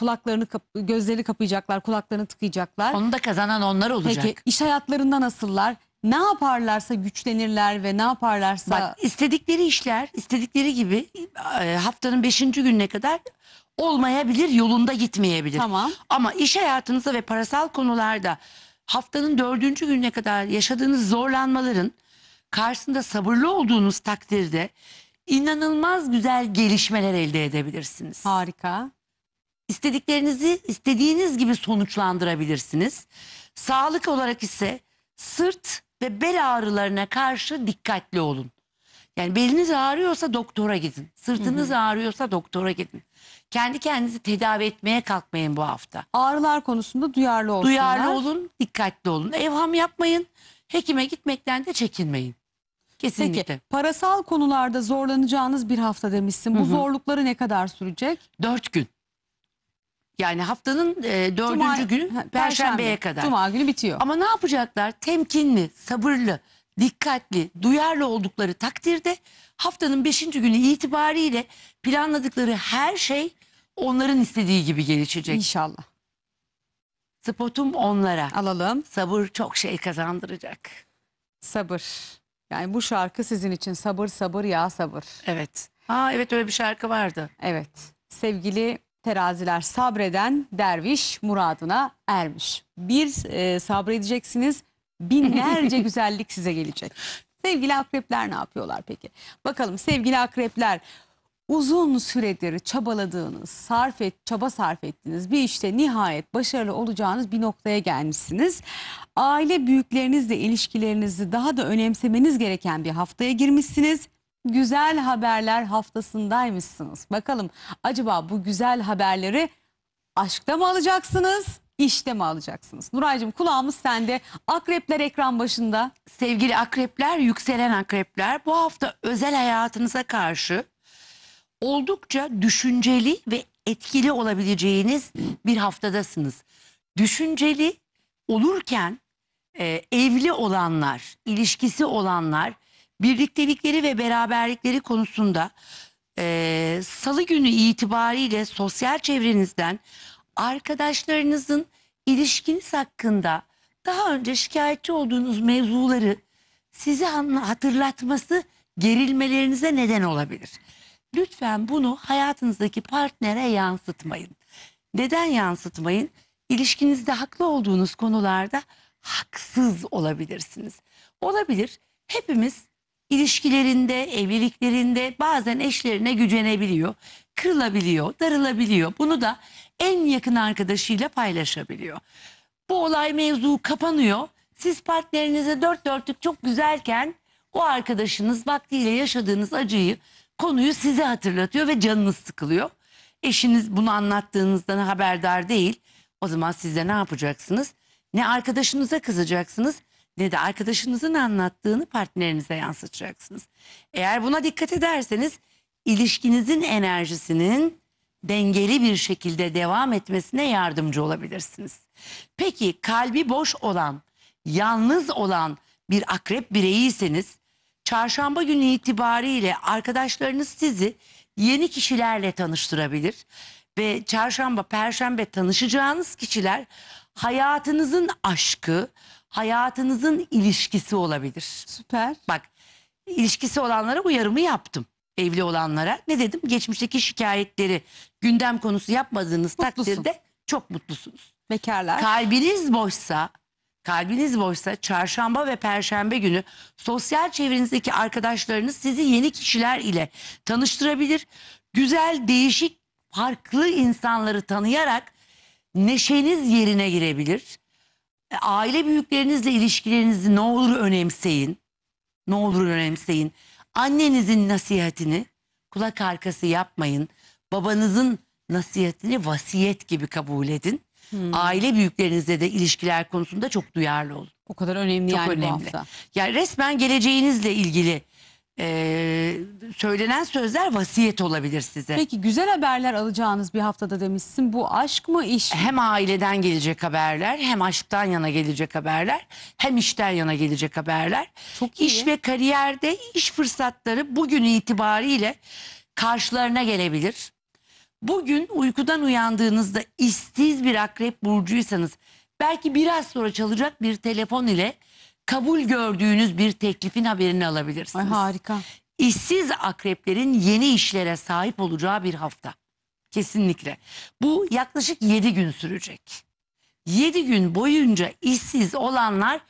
kulaklarını gözleri kapayacaklar, kulaklarını tıkayacaklar. Onu da kazanan onlar olacak. Peki iş hayatlarında nasıllar? Ne yaparlarsa güçlenirler ve ne yaparlarsa... Bak istedikleri işler istedikleri gibi e, haftanın beşinci gününe kadar olmayabilir, yolunda gitmeyebilir. Tamam. Ama iş hayatınızda ve parasal konularda haftanın dördüncü gününe kadar yaşadığınız zorlanmaların karşısında sabırlı olduğunuz takdirde inanılmaz güzel gelişmeler elde edebilirsiniz. Harika. İstediklerinizi istediğiniz gibi sonuçlandırabilirsiniz. Sağlık olarak ise sırt ve bel ağrılarına karşı dikkatli olun. Yani beliniz ağrıyorsa doktora gidin. Sırtınız hı hı. ağrıyorsa doktora gidin. Kendi kendinizi tedavi etmeye kalkmayın bu hafta. Ağrılar konusunda duyarlı olsunlar. Duyarlı olun, dikkatli olun. Evham yapmayın. Hekime gitmekten de çekinmeyin. Kesinlikle. Peki, parasal konularda zorlanacağınız bir hafta demişsin. Bu hı hı. zorlukları ne kadar sürecek? Dört gün. Yani haftanın e, dördüncü Cuma, günü Perşembe. Perşembeye kadar. Cuma günü bitiyor. Ama ne yapacaklar? Temkinli, sabırlı, dikkatli, duyarlı oldukları takdirde haftanın beşinci günü itibariyle planladıkları her şey onların istediği gibi gelişecek. İnşallah. Spotum onlara. Alalım. Sabır çok şey kazandıracak. Sabır. Yani bu şarkı sizin için sabır sabır ya sabır. Evet. Aa evet öyle bir şarkı vardı. Evet. Sevgili teraziler sabreden derviş muradına ermiş. Bir e, sabredeceksiniz binlerce güzellik size gelecek. Sevgili akrepler ne yapıyorlar peki? Bakalım sevgili akrepler uzun süredir çabaladığınız, sarf et, çaba sarf ettiğiniz bir işte nihayet başarılı olacağınız bir noktaya gelmişsiniz. Aile büyüklerinizle ilişkilerinizi daha da önemsemeniz gereken bir haftaya girmişsiniz. Güzel Haberler haftasındaymışsınız. Bakalım acaba bu güzel haberleri aşkta mı alacaksınız? işte mi alacaksınız? Nuraycığım kulağımız sende. Akrepler ekran başında. Sevgili akrepler, yükselen akrepler bu hafta özel hayatınıza karşı oldukça düşünceli ve etkili olabileceğiniz bir haftadasınız. Düşünceli olurken e, evli olanlar, ilişkisi olanlar birliktelikleri ve beraberlikleri konusunda e, salı günü itibariyle sosyal çevrenizden arkadaşlarınızın ilişkiniz hakkında daha önce şikayetçi olduğunuz mevzuları sizi hatırlatması gerilmelerinize neden olabilir. Lütfen bunu hayatınızdaki partnere yansıtmayın. Neden yansıtmayın? İlişkinizde haklı olduğunuz konularda haksız olabilirsiniz. Olabilir. Hepimiz ilişkilerinde, evliliklerinde bazen eşlerine gücenebiliyor, kırılabiliyor, darılabiliyor. Bunu da en yakın arkadaşıyla paylaşabiliyor. Bu olay mevzu kapanıyor. Siz partnerinize dört dörtlük çok güzelken o arkadaşınız vaktiyle yaşadığınız acıyı, konuyu size hatırlatıyor ve canınız sıkılıyor. Eşiniz bunu anlattığınızdan haberdar değil. O zaman siz de ne yapacaksınız? Ne arkadaşınıza kızacaksınız ne de arkadaşınızın anlattığını partnerinize yansıtacaksınız. Eğer buna dikkat ederseniz ilişkinizin enerjisinin dengeli bir şekilde devam etmesine yardımcı olabilirsiniz. Peki kalbi boş olan, yalnız olan bir akrep bireyiyseniz çarşamba günü itibariyle arkadaşlarınız sizi yeni kişilerle tanıştırabilir ve çarşamba, perşembe tanışacağınız kişiler hayatınızın aşkı, hayatınızın ilişkisi olabilir. Süper. Bak ilişkisi olanlara uyarımı yaptım. Evli olanlara ne dedim? Geçmişteki şikayetleri gündem konusu yapmadığınız Mutlusun. takdirde çok mutlusunuz. Bekarlar. Kalbiniz boşsa, kalbiniz boşsa çarşamba ve perşembe günü sosyal çevrenizdeki arkadaşlarınız sizi yeni kişiler ile tanıştırabilir. Güzel, değişik, farklı insanları tanıyarak neşeniz yerine girebilir. E, aile büyüklerinizle ilişkilerinizi ne olur önemseyin. Ne olur önemseyin. Annenizin nasihatini kulak arkası yapmayın. Babanızın nasihatini vasiyet gibi kabul edin. Hmm. Aile büyüklerinizle de ilişkiler konusunda çok duyarlı olun. O kadar önemli çok yani önemli. bu hafta. Yani resmen geleceğinizle ilgili e, söylenen sözler vasiyet olabilir size. Peki güzel haberler alacağınız bir haftada demişsin. Bu aşk mı iş mi? Hem aileden gelecek haberler, hem aşktan yana gelecek haberler, hem işten yana gelecek haberler. Çok iyi. İş ve kariyerde iş fırsatları bugün itibariyle karşılarına gelebilir. Bugün uykudan uyandığınızda işsiz bir akrep burcuysanız belki biraz sonra çalacak bir telefon ile kabul gördüğünüz bir teklifin haberini alabilirsiniz. Ay harika. İşsiz akreplerin yeni işlere sahip olacağı bir hafta. Kesinlikle. Bu yaklaşık 7 gün sürecek. 7 gün boyunca işsiz olanlar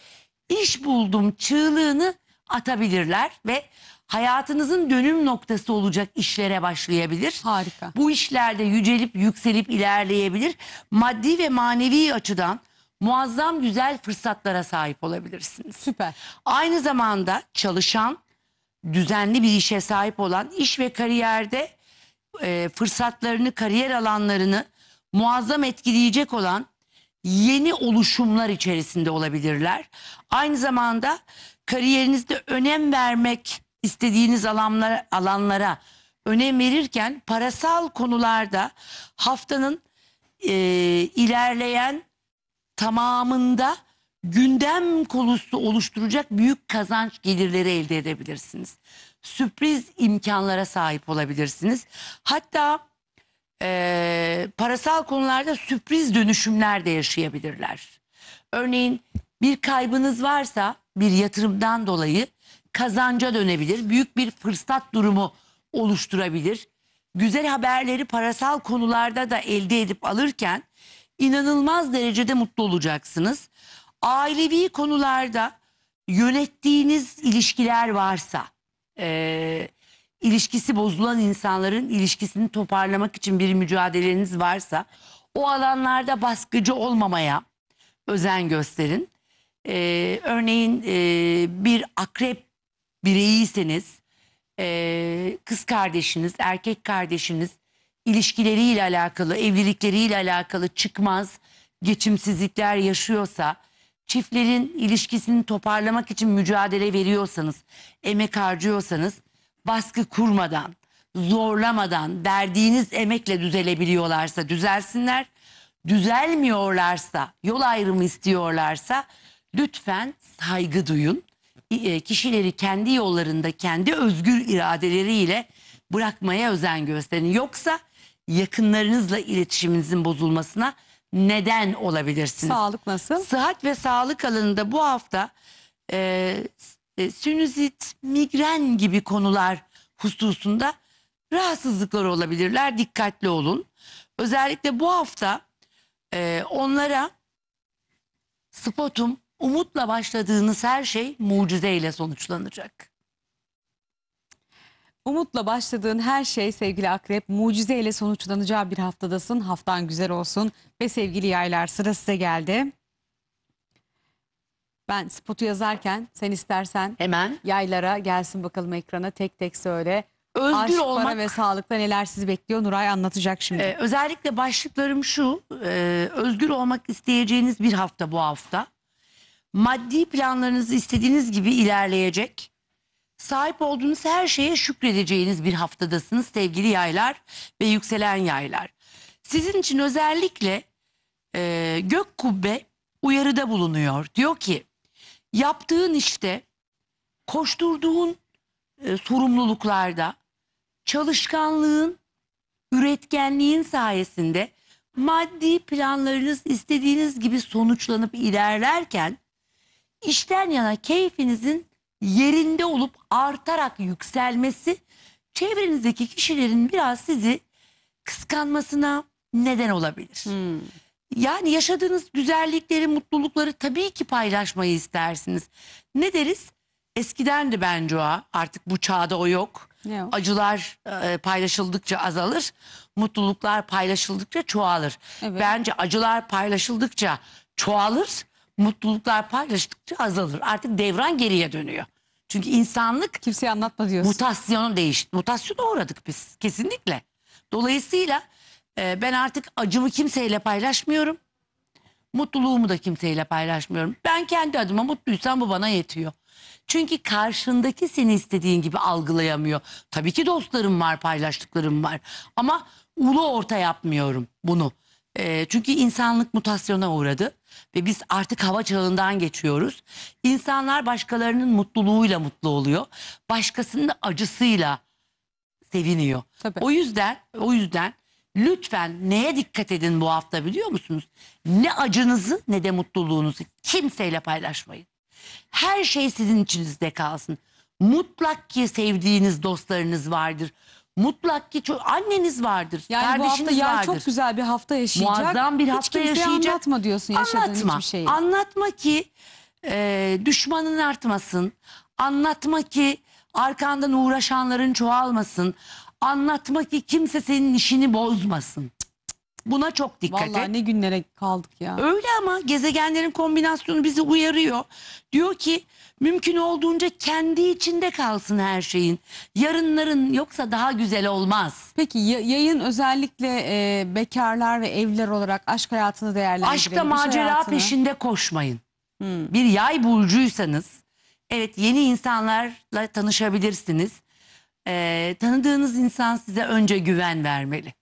iş buldum çığlığını atabilirler ve hayatınızın dönüm noktası olacak işlere başlayabilir. Harika. Bu işlerde yücelip yükselip ilerleyebilir. Maddi ve manevi açıdan muazzam güzel fırsatlara sahip olabilirsiniz. Süper. Aynı zamanda çalışan, düzenli bir işe sahip olan iş ve kariyerde e, fırsatlarını, kariyer alanlarını muazzam etkileyecek olan yeni oluşumlar içerisinde olabilirler. Aynı zamanda kariyerinizde önem vermek istediğiniz alanlara, alanlara önem verirken parasal konularda haftanın e, ilerleyen tamamında gündem konusu oluşturacak büyük kazanç gelirleri elde edebilirsiniz. Sürpriz imkanlara sahip olabilirsiniz. Hatta e, parasal konularda sürpriz dönüşümler de yaşayabilirler. Örneğin bir kaybınız varsa bir yatırımdan dolayı kazanca dönebilir. Büyük bir fırsat durumu oluşturabilir. Güzel haberleri parasal konularda da elde edip alırken inanılmaz derecede mutlu olacaksınız. Ailevi konularda yönettiğiniz ilişkiler varsa, e, ilişkisi bozulan insanların ilişkisini toparlamak için bir mücadeleniz varsa, o alanlarda baskıcı olmamaya özen gösterin. E, örneğin e, bir akrep bireyiyseniz, e, kız kardeşiniz, erkek kardeşiniz ilişkileriyle alakalı, evlilikleriyle alakalı çıkmaz geçimsizlikler yaşıyorsa, çiftlerin ilişkisini toparlamak için mücadele veriyorsanız, emek harcıyorsanız baskı kurmadan, zorlamadan verdiğiniz emekle düzelebiliyorlarsa düzelsinler. Düzelmiyorlarsa, yol ayrımı istiyorlarsa lütfen saygı duyun. E, kişileri kendi yollarında, kendi özgür iradeleriyle bırakmaya özen gösterin. Yoksa yakınlarınızla iletişiminizin bozulmasına neden olabilirsiniz. Sağlık nasıl? Sıhhat ve sağlık alanında bu hafta e, e, sinüzit, migren gibi konular hususunda rahatsızlıklar olabilirler. Dikkatli olun. Özellikle bu hafta e, onlara spotum umutla başladığınız her şey mucizeyle sonuçlanacak. Umutla başladığın her şey sevgili akrep mucizeyle sonuçlanacağı bir haftadasın. Haftan güzel olsun ve sevgili yaylar sıra size geldi. Ben spotu yazarken sen istersen Hemen. yaylara gelsin bakalım ekrana tek tek söyle. Özgür Aşk, olmak. para ve sağlıkta neler sizi bekliyor Nuray anlatacak şimdi. Ee, özellikle başlıklarım şu. E, özgür olmak isteyeceğiniz bir hafta bu hafta. Maddi planlarınız istediğiniz gibi ilerleyecek. Sahip olduğunuz her şeye şükredeceğiniz bir haftadasınız sevgili yaylar ve yükselen yaylar. Sizin için özellikle e, gök kubbe uyarıda bulunuyor. Diyor ki yaptığın işte koşturduğun e, sorumluluklarda çalışkanlığın, üretkenliğin sayesinde maddi planlarınız istediğiniz gibi sonuçlanıp ilerlerken işten yana keyfinizin yerinde olup artarak yükselmesi çevrenizdeki kişilerin biraz sizi kıskanmasına neden olabilir. Hmm. Yani yaşadığınız güzellikleri, mutlulukları tabii ki paylaşmayı istersiniz. Ne deriz? Eskiden de bence o artık bu çağda o yok. yok. Acılar e, paylaşıldıkça azalır, mutluluklar paylaşıldıkça çoğalır. Evet. Bence acılar paylaşıldıkça çoğalır mutluluklar paylaştıkça azalır. Artık devran geriye dönüyor. Çünkü insanlık Kimseye anlatma diyorsun. mutasyonu değişti. Mutasyona uğradık biz kesinlikle. Dolayısıyla e, ben artık acımı kimseyle paylaşmıyorum. Mutluluğumu da kimseyle paylaşmıyorum. Ben kendi adıma mutluysam bu bana yetiyor. Çünkü karşındaki seni istediğin gibi algılayamıyor. Tabii ki dostlarım var, paylaştıklarım var. Ama ulu orta yapmıyorum bunu. E, çünkü insanlık mutasyona uğradı ve biz artık hava çağından geçiyoruz. İnsanlar başkalarının mutluluğuyla mutlu oluyor. Başkasının acısıyla seviniyor. Tabii. O yüzden o yüzden lütfen neye dikkat edin bu hafta biliyor musunuz? Ne acınızı ne de mutluluğunuzu kimseyle paylaşmayın. Her şey sizin içinizde kalsın. Mutlak ki sevdiğiniz dostlarınız vardır. Mutlak ki çok, anneniz vardır, yani bu hafta yarın vardır. çok güzel bir hafta yaşayacak. Muazzam bir hafta Hiç kimseye yaşayacak. anlatma diyorsun yaşadığın anlatma. hiçbir şeyi. Anlatma ki e, düşmanın artmasın. Anlatma ki arkandan uğraşanların çoğalmasın. Anlatma ki kimse senin işini bozmasın. Buna çok dikkat et. Vallahi ne günlere kaldık ya. Öyle ama gezegenlerin kombinasyonu bizi uyarıyor. Diyor ki Mümkün olduğunca kendi içinde kalsın her şeyin. Yarınların yoksa daha güzel olmaz. Peki yayın özellikle e, bekarlar ve evliler olarak aşk hayatını değerlendirelim. Aşkta macera hayatını. peşinde koşmayın. Hmm. Bir yay burcuysanız evet yeni insanlarla tanışabilirsiniz. Ee, tanıdığınız insan size önce güven vermeli.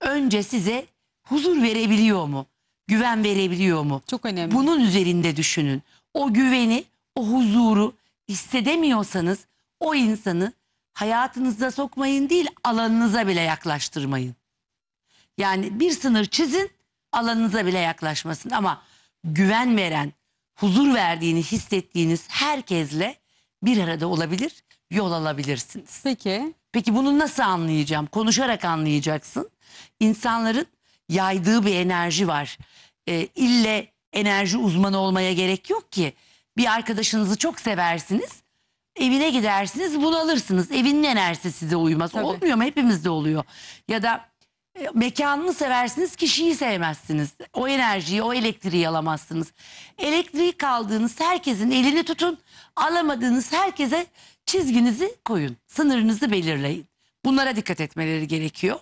Önce size huzur verebiliyor mu? Güven verebiliyor mu? Çok önemli. Bunun üzerinde düşünün. O güveni o huzuru hissedemiyorsanız o insanı hayatınıza sokmayın değil alanınıza bile yaklaştırmayın. Yani bir sınır çizin alanınıza bile yaklaşmasın ama güven veren, huzur verdiğini hissettiğiniz herkesle bir arada olabilir, yol alabilirsiniz. Peki. Peki bunu nasıl anlayacağım? Konuşarak anlayacaksın. İnsanların yaydığı bir enerji var. E, ille enerji uzmanı olmaya gerek yok ki bir arkadaşınızı çok seversiniz. Evine gidersiniz bunalırsınız. Evinin enerjisi size uymaz. Tabii. Olmuyor mu? Hepimizde oluyor. Ya da e, mekanını seversiniz kişiyi sevmezsiniz. O enerjiyi o elektriği alamazsınız. Elektriği kaldığınız herkesin elini tutun. Alamadığınız herkese çizginizi koyun. Sınırınızı belirleyin. Bunlara dikkat etmeleri gerekiyor.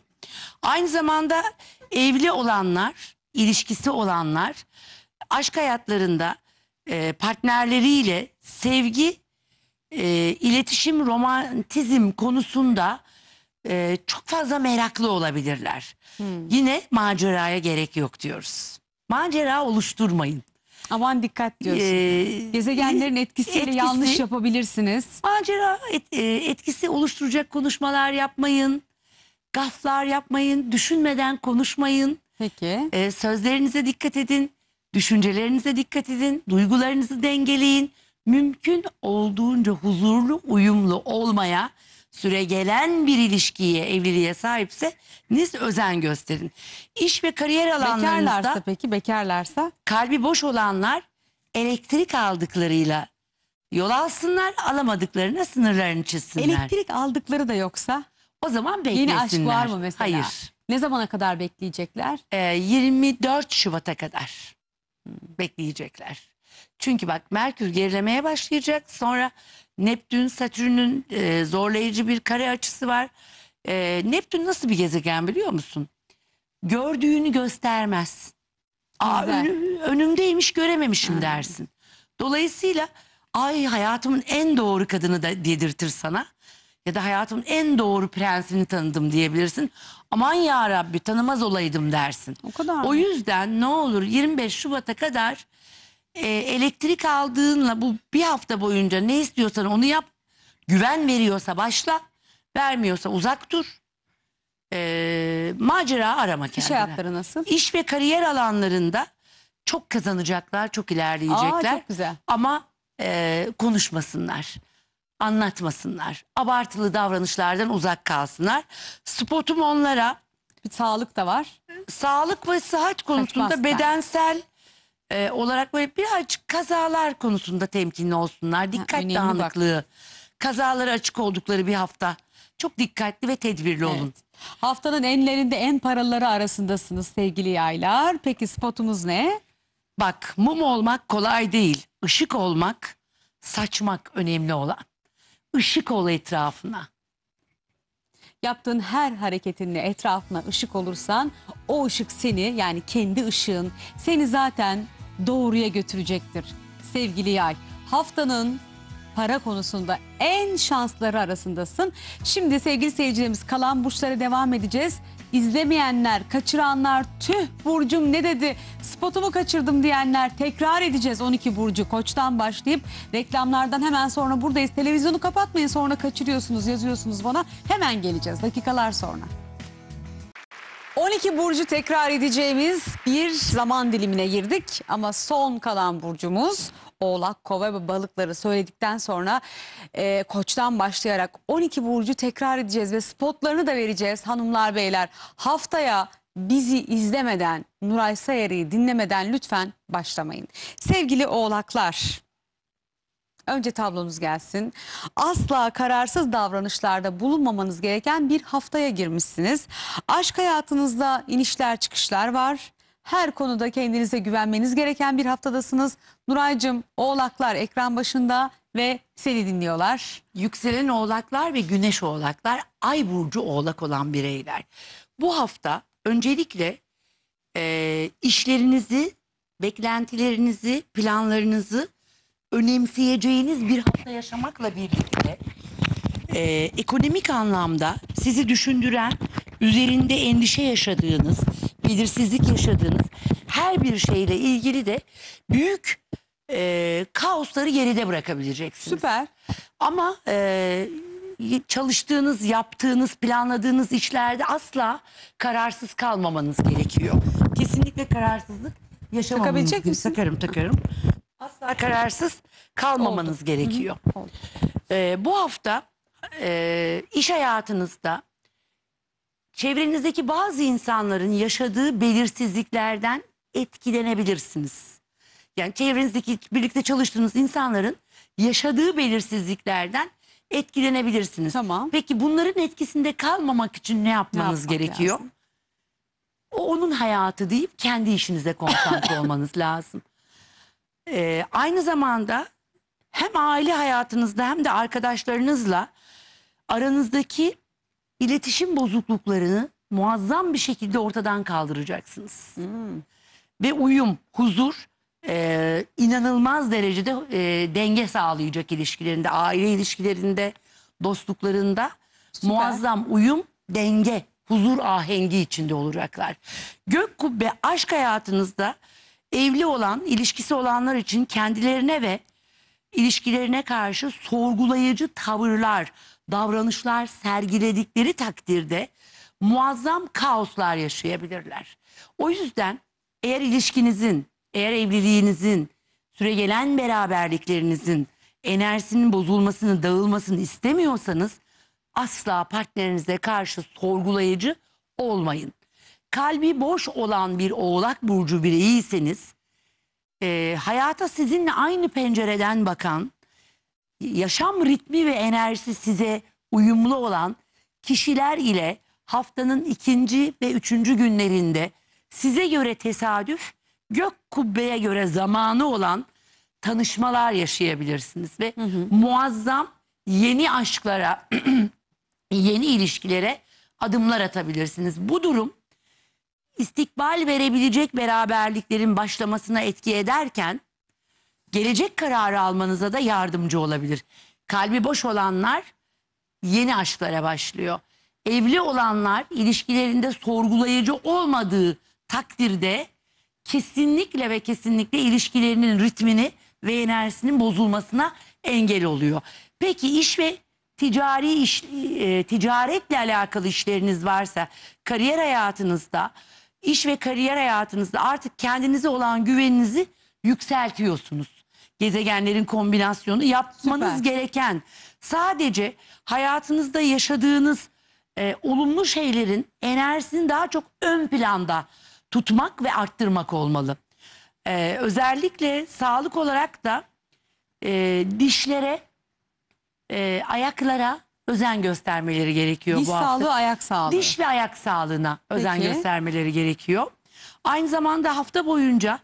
Aynı zamanda evli olanlar, ilişkisi olanlar aşk hayatlarında e, partnerleriyle sevgi, e, iletişim, romantizm konusunda e, çok fazla meraklı olabilirler. Hmm. Yine maceraya gerek yok diyoruz. Macera oluşturmayın. Aman dikkat diyorsun. Ee, Gezegenlerin etkisiyle etkisi, yanlış yapabilirsiniz. Macera et, e, etkisi oluşturacak konuşmalar yapmayın. Gaflar yapmayın. Düşünmeden konuşmayın. Peki. Ee, sözlerinize dikkat edin. Düşüncelerinize dikkat edin, duygularınızı dengeleyin. Mümkün olduğunca huzurlu, uyumlu olmaya, süre gelen bir ilişkiye, evliliğe sahipse niz özen gösterin. İş ve kariyer alanlarınızda Bekarlarsa peki bekarlarsa? kalbi boş olanlar elektrik aldıklarıyla yol alsınlar, alamadıklarına sınırlarını çizsinler. Elektrik aldıkları da yoksa? O zaman beklesinler. Yeni aşk var mı mesela? Hayır. Ne zamana kadar bekleyecekler? Ee, 24 Şubat'a kadar bekleyecekler. Çünkü bak Merkür gerilemeye başlayacak. Sonra Neptün, Satürn'ün e, zorlayıcı bir kare açısı var. E, Neptün nasıl bir gezegen biliyor musun? Gördüğünü göstermez. Aa, önüm, önümdeymiş görememişim dersin. Dolayısıyla ay hayatımın en doğru kadını da dedirtir sana. Ya da hayatımın en doğru prensini tanıdım diyebilirsin aman ya Rabbi tanımaz olaydım dersin. O kadar O yüzden ne olur 25 Şubat'a kadar e, elektrik aldığınla bu bir hafta boyunca ne istiyorsan onu yap. Güven veriyorsa başla, vermiyorsa uzak dur. E, macera arama kendine. İş hayatları nasıl? İş ve kariyer alanlarında çok kazanacaklar, çok ilerleyecekler. Aa, çok güzel. Ama e, konuşmasınlar anlatmasınlar. Abartılı davranışlardan uzak kalsınlar. Spotum onlara Bir sağlık da var. sağlık ve sıhhat konusunda bedensel e, olarak böyle birazcık kazalar konusunda temkinli olsunlar. Dikkat önemli bak. dağınıklığı, kazalara açık oldukları bir hafta. Çok dikkatli ve tedbirli olun. Haftanın enlerinde en paraları arasındasınız sevgili yaylar. Peki spotumuz ne? Bak mum olmak kolay değil. Işık olmak, saçmak önemli olan ışık ol etrafına. Yaptığın her hareketinle etrafına ışık olursan o ışık seni yani kendi ışığın seni zaten doğruya götürecektir. Sevgili yay haftanın para konusunda en şansları arasındasın. Şimdi sevgili seyircilerimiz kalan burçlara devam edeceğiz. İzlemeyenler, kaçıranlar, tüh Burcum ne dedi, spotumu kaçırdım diyenler tekrar edeceğiz 12 Burcu Koç'tan başlayıp reklamlardan hemen sonra buradayız. Televizyonu kapatmayın sonra kaçırıyorsunuz yazıyorsunuz bana hemen geleceğiz dakikalar sonra. 12 burcu tekrar edeceğimiz bir zaman dilimine girdik ama son kalan burcumuz Oğlak, Kova ve balıkları söyledikten sonra e, Koç'tan başlayarak 12 burcu tekrar edeceğiz ve spotlarını da vereceğiz hanımlar beyler. Haftaya bizi izlemeden, Nuray Sayarı'yı dinlemeden lütfen başlamayın. Sevgili Oğlaklar, önce tablonuz gelsin. Asla kararsız davranışlarda bulunmamanız gereken bir haftaya girmişsiniz. Aşk hayatınızda inişler çıkışlar var her konuda kendinize güvenmeniz gereken bir haftadasınız. Nuray'cığım oğlaklar ekran başında ve seni dinliyorlar. Yükselen oğlaklar ve güneş oğlaklar ay burcu oğlak olan bireyler. Bu hafta öncelikle e, işlerinizi, beklentilerinizi, planlarınızı önemseyeceğiniz bir hafta yaşamakla birlikte e, ekonomik anlamda sizi düşündüren, üzerinde endişe yaşadığınız, belirsizlik yaşadığınız her bir şeyle ilgili de büyük e, kaosları geride bırakabileceksiniz. Süper. Ama e, çalıştığınız, yaptığınız, planladığınız işlerde asla kararsız kalmamanız gerekiyor. Kesinlikle kararsızlık yaşamamanız Takabilecek gerekiyor. misin? Takarım takarım. Asla kararsız kalmamanız Oldu. gerekiyor. Oldu. E, bu hafta e, iş hayatınızda Çevrenizdeki bazı insanların yaşadığı belirsizliklerden etkilenebilirsiniz. Yani çevrenizdeki birlikte çalıştığınız insanların yaşadığı belirsizliklerden etkilenebilirsiniz. Tamam. Peki bunların etkisinde kalmamak için ne yapmanız ne gerekiyor? O onun hayatı deyip kendi işinize konsantre olmanız lazım. Ee, aynı zamanda hem aile hayatınızda hem de arkadaşlarınızla aranızdaki iletişim bozukluklarını muazzam bir şekilde ortadan kaldıracaksınız. Hmm. Ve uyum, huzur e, inanılmaz derecede e, denge sağlayacak ilişkilerinde, aile ilişkilerinde, dostluklarında Süper. muazzam uyum, denge, huzur ahengi içinde olacaklar. Gök kubbe aşk hayatınızda evli olan, ilişkisi olanlar için kendilerine ve ilişkilerine karşı sorgulayıcı tavırlar, davranışlar sergiledikleri takdirde muazzam kaoslar yaşayabilirler. O yüzden eğer ilişkinizin, eğer evliliğinizin, süregelen gelen beraberliklerinizin enerjisinin bozulmasını, dağılmasını istemiyorsanız asla partnerinize karşı sorgulayıcı olmayın. Kalbi boş olan bir oğlak burcu bireyiyseniz e, hayata sizinle aynı pencereden bakan yaşam ritmi ve enerjisi size uyumlu olan kişiler ile haftanın ikinci ve üçüncü günlerinde size göre tesadüf, gök kubbeye göre zamanı olan tanışmalar yaşayabilirsiniz. Ve hı hı. muazzam yeni aşklara, yeni ilişkilere adımlar atabilirsiniz. Bu durum istikbal verebilecek beraberliklerin başlamasına etki ederken gelecek kararı almanıza da yardımcı olabilir. Kalbi boş olanlar yeni aşklara başlıyor. Evli olanlar ilişkilerinde sorgulayıcı olmadığı takdirde kesinlikle ve kesinlikle ilişkilerinin ritmini ve enerjisinin bozulmasına engel oluyor. Peki iş ve ticari iş e, ticaretle alakalı işleriniz varsa kariyer hayatınızda iş ve kariyer hayatınızda artık kendinize olan güveninizi yükseltiyorsunuz gezegenlerin kombinasyonu yapmanız Süper. gereken sadece hayatınızda yaşadığınız e, olumlu şeylerin enerjisini daha çok ön planda tutmak ve arttırmak olmalı. E, özellikle sağlık olarak da e, dişlere, e, ayaklara özen göstermeleri gerekiyor Diş bu hafta. sağlığı, ayak sağlığı. Diş ve ayak sağlığına özen Peki. göstermeleri gerekiyor. Aynı zamanda hafta boyunca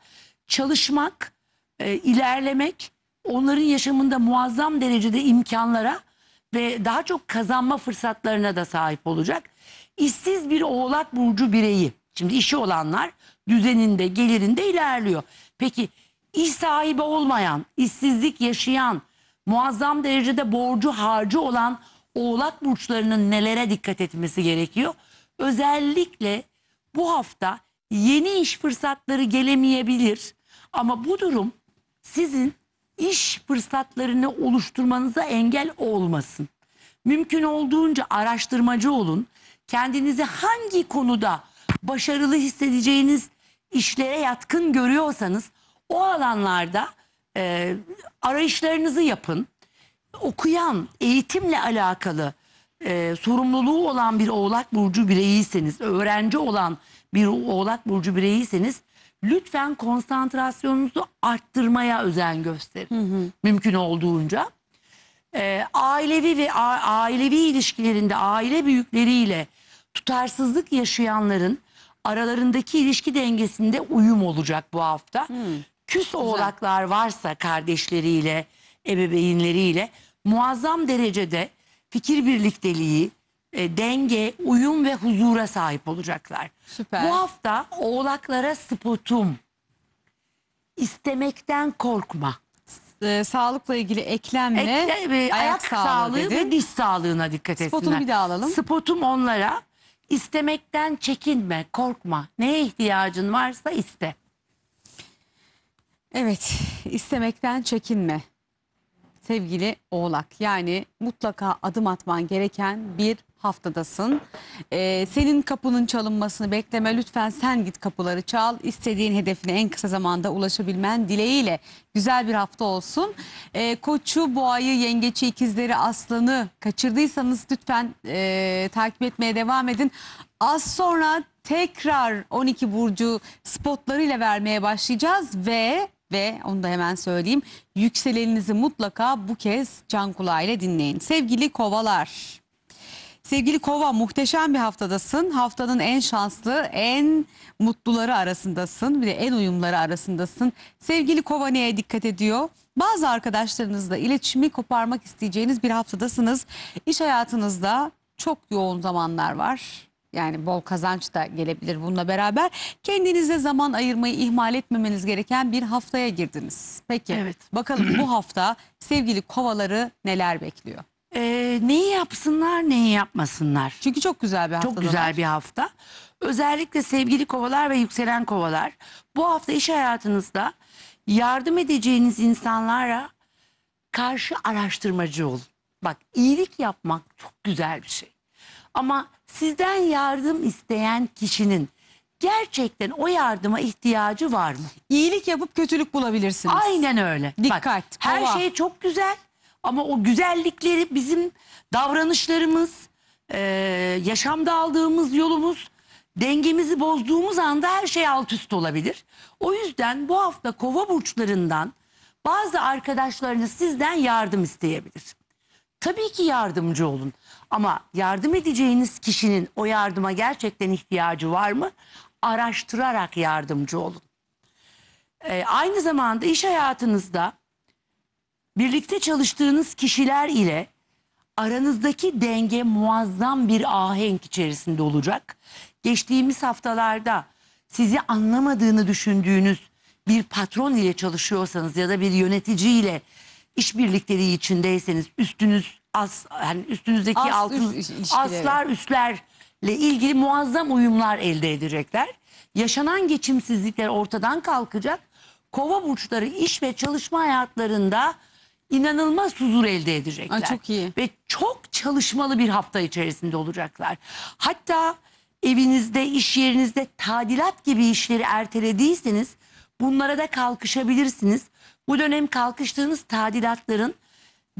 çalışmak, e, ilerlemek, onların yaşamında muazzam derecede imkanlara ve daha çok kazanma fırsatlarına da sahip olacak. İşsiz bir oğlak burcu bireyi. Şimdi işi olanlar düzeninde, gelirinde ilerliyor. Peki iş sahibi olmayan, işsizlik yaşayan, muazzam derecede borcu harcı olan oğlak burçlarının nelere dikkat etmesi gerekiyor? Özellikle bu hafta yeni iş fırsatları gelemeyebilir. Ama bu durum sizin iş fırsatlarını oluşturmanıza engel olmasın. Mümkün olduğunca araştırmacı olun. Kendinizi hangi konuda başarılı hissedeceğiniz işlere yatkın görüyorsanız o alanlarda e, arayışlarınızı yapın. Okuyan, eğitimle alakalı e, sorumluluğu olan bir oğlak burcu bireyiyseniz, öğrenci olan bir oğlak burcu bireyiyseniz lütfen konsantrasyonunuzu arttırmaya özen gösterin. Hı hı. Mümkün olduğunca. Ee, ailevi ve ailevi ilişkilerinde aile büyükleriyle tutarsızlık yaşayanların aralarındaki ilişki dengesinde uyum olacak bu hafta. Hmm. Küs Güzel. oğlaklar varsa kardeşleriyle, ebeveynleriyle muazzam derecede fikir birlikteliği, e, denge, uyum ve huzura sahip olacaklar. Süper. Bu hafta oğlaklara spotum. İstemekten korkma. E, sağlıkla ilgili eklemle Ekle, e, ayak, ayak sağlığı, sağlığı ve diş sağlığına dikkat Spotum etsinler. Spotum bir daha alalım. Spotum onlara istemekten çekinme, korkma. Neye ihtiyacın varsa iste. Evet, istemekten çekinme sevgili oğlak. Yani mutlaka adım atman gereken bir haftadasın. Ee, senin kapının çalınmasını bekleme. Lütfen sen git kapıları çal. istediğin hedefine en kısa zamanda ulaşabilmen dileğiyle güzel bir hafta olsun. Ee, koçu, boğayı, yengeci, ikizleri, aslanı kaçırdıysanız lütfen e, takip etmeye devam edin. Az sonra tekrar 12 burcu spotlarıyla vermeye başlayacağız ve ve onu da hemen söyleyeyim. Yükseleninizi mutlaka bu kez can kulağıyla dinleyin. Sevgili kovalar. Sevgili kova muhteşem bir haftadasın. Haftanın en şanslı, en mutluları arasındasın. Bir de en uyumları arasındasın. Sevgili kova neye dikkat ediyor? Bazı arkadaşlarınızla iletişimi koparmak isteyeceğiniz bir haftadasınız. İş hayatınızda çok yoğun zamanlar var yani bol kazanç da gelebilir bununla beraber. Kendinize zaman ayırmayı ihmal etmemeniz gereken bir haftaya girdiniz. Peki evet. bakalım bu hafta sevgili kovaları neler bekliyor? Ee, neyi yapsınlar neyi yapmasınlar? Çünkü çok güzel bir hafta. Çok güzel bir hafta. Özellikle sevgili kovalar ve yükselen kovalar bu hafta iş hayatınızda yardım edeceğiniz insanlara karşı araştırmacı olun. Bak iyilik yapmak çok güzel bir şey. Ama sizden yardım isteyen kişinin gerçekten o yardıma ihtiyacı var mı? İyilik yapıp kötülük bulabilirsiniz. Aynen öyle. Dikkat. Bak, her şey çok güzel ama o güzellikleri bizim davranışlarımız, e, yaşamda aldığımız yolumuz, dengemizi bozduğumuz anda her şey alt üst olabilir. O yüzden bu hafta kova burçlarından bazı arkadaşlarınız sizden yardım isteyebilir. Tabii ki yardımcı olun. Ama yardım edeceğiniz kişinin o yardıma gerçekten ihtiyacı var mı? Araştırarak yardımcı olun. Ee, aynı zamanda iş hayatınızda birlikte çalıştığınız kişiler ile aranızdaki denge muazzam bir ahenk içerisinde olacak. Geçtiğimiz haftalarda sizi anlamadığını düşündüğünüz bir patron ile çalışıyorsanız ya da bir yönetici ile iş birlikteliği içindeyseniz üstünüz as, yani üstünüzdeki As, altın üst aslar üstlerle ilgili muazzam uyumlar elde edecekler. Yaşanan geçimsizlikler ortadan kalkacak. Kova burçları iş ve çalışma hayatlarında inanılmaz huzur elde edecekler. Ay, çok iyi. Ve çok çalışmalı bir hafta içerisinde olacaklar. Hatta evinizde, iş yerinizde tadilat gibi işleri ertelediyseniz bunlara da kalkışabilirsiniz. Bu dönem kalkıştığınız tadilatların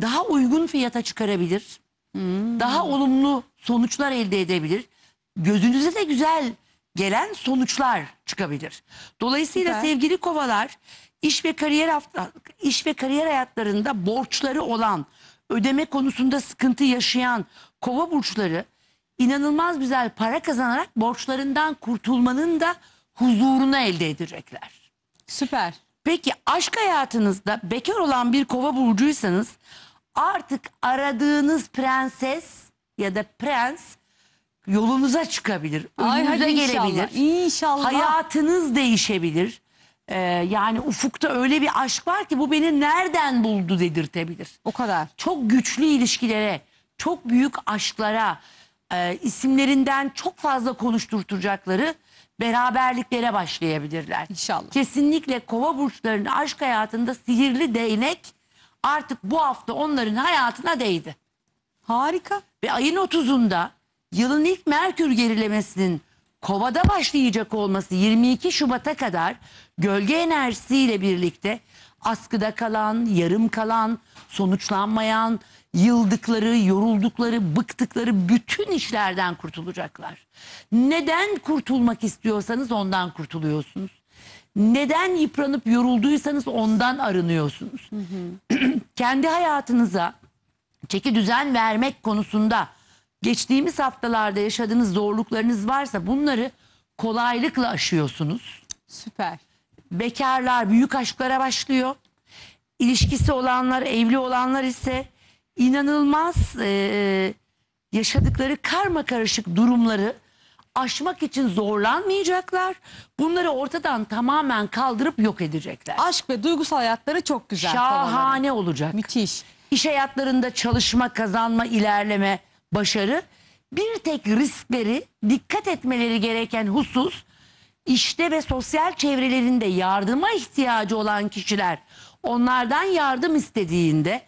daha uygun fiyata çıkarabilir. Hmm. Daha olumlu sonuçlar elde edebilir. Gözünüze de güzel gelen sonuçlar çıkabilir. Dolayısıyla Süper. sevgili kovalar iş ve kariyer hafta, iş ve kariyer hayatlarında borçları olan, ödeme konusunda sıkıntı yaşayan kova burçları inanılmaz güzel para kazanarak borçlarından kurtulmanın da huzurunu elde edecekler. Süper. Peki aşk hayatınızda bekar olan bir kova burcuysanız Artık aradığınız prenses ya da prens yolunuza çıkabilir. Önünüze hadi gelebilir. inşallah. Hayatınız değişebilir. Ee, yani ufukta öyle bir aşk var ki bu beni nereden buldu dedirtebilir. O kadar. Çok güçlü ilişkilere, çok büyük aşklara, e, isimlerinden çok fazla konuşturtacakları beraberliklere başlayabilirler. İnşallah. Kesinlikle kova burçlarının aşk hayatında sihirli değnek artık bu hafta onların hayatına değdi. Harika. Ve ayın 30'unda yılın ilk Merkür gerilemesinin Kova'da başlayacak olması 22 Şubat'a kadar gölge enerjisiyle birlikte askıda kalan, yarım kalan, sonuçlanmayan, yıldıkları, yoruldukları, bıktıkları bütün işlerden kurtulacaklar. Neden kurtulmak istiyorsanız ondan kurtuluyorsunuz neden yıpranıp yorulduysanız ondan arınıyorsunuz. Hı hı. Kendi hayatınıza çeki düzen vermek konusunda geçtiğimiz haftalarda yaşadığınız zorluklarınız varsa bunları kolaylıkla aşıyorsunuz. Süper. Bekarlar büyük aşklara başlıyor. İlişkisi olanlar, evli olanlar ise inanılmaz e, yaşadıkları karma karışık durumları aşmak için zorlanmayacaklar. Bunları ortadan tamamen kaldırıp yok edecekler. Aşk ve duygusal hayatları çok güzel. Şahane olacak. Müthiş. İş hayatlarında çalışma, kazanma, ilerleme, başarı. Bir tek riskleri dikkat etmeleri gereken husus işte ve sosyal çevrelerinde yardıma ihtiyacı olan kişiler onlardan yardım istediğinde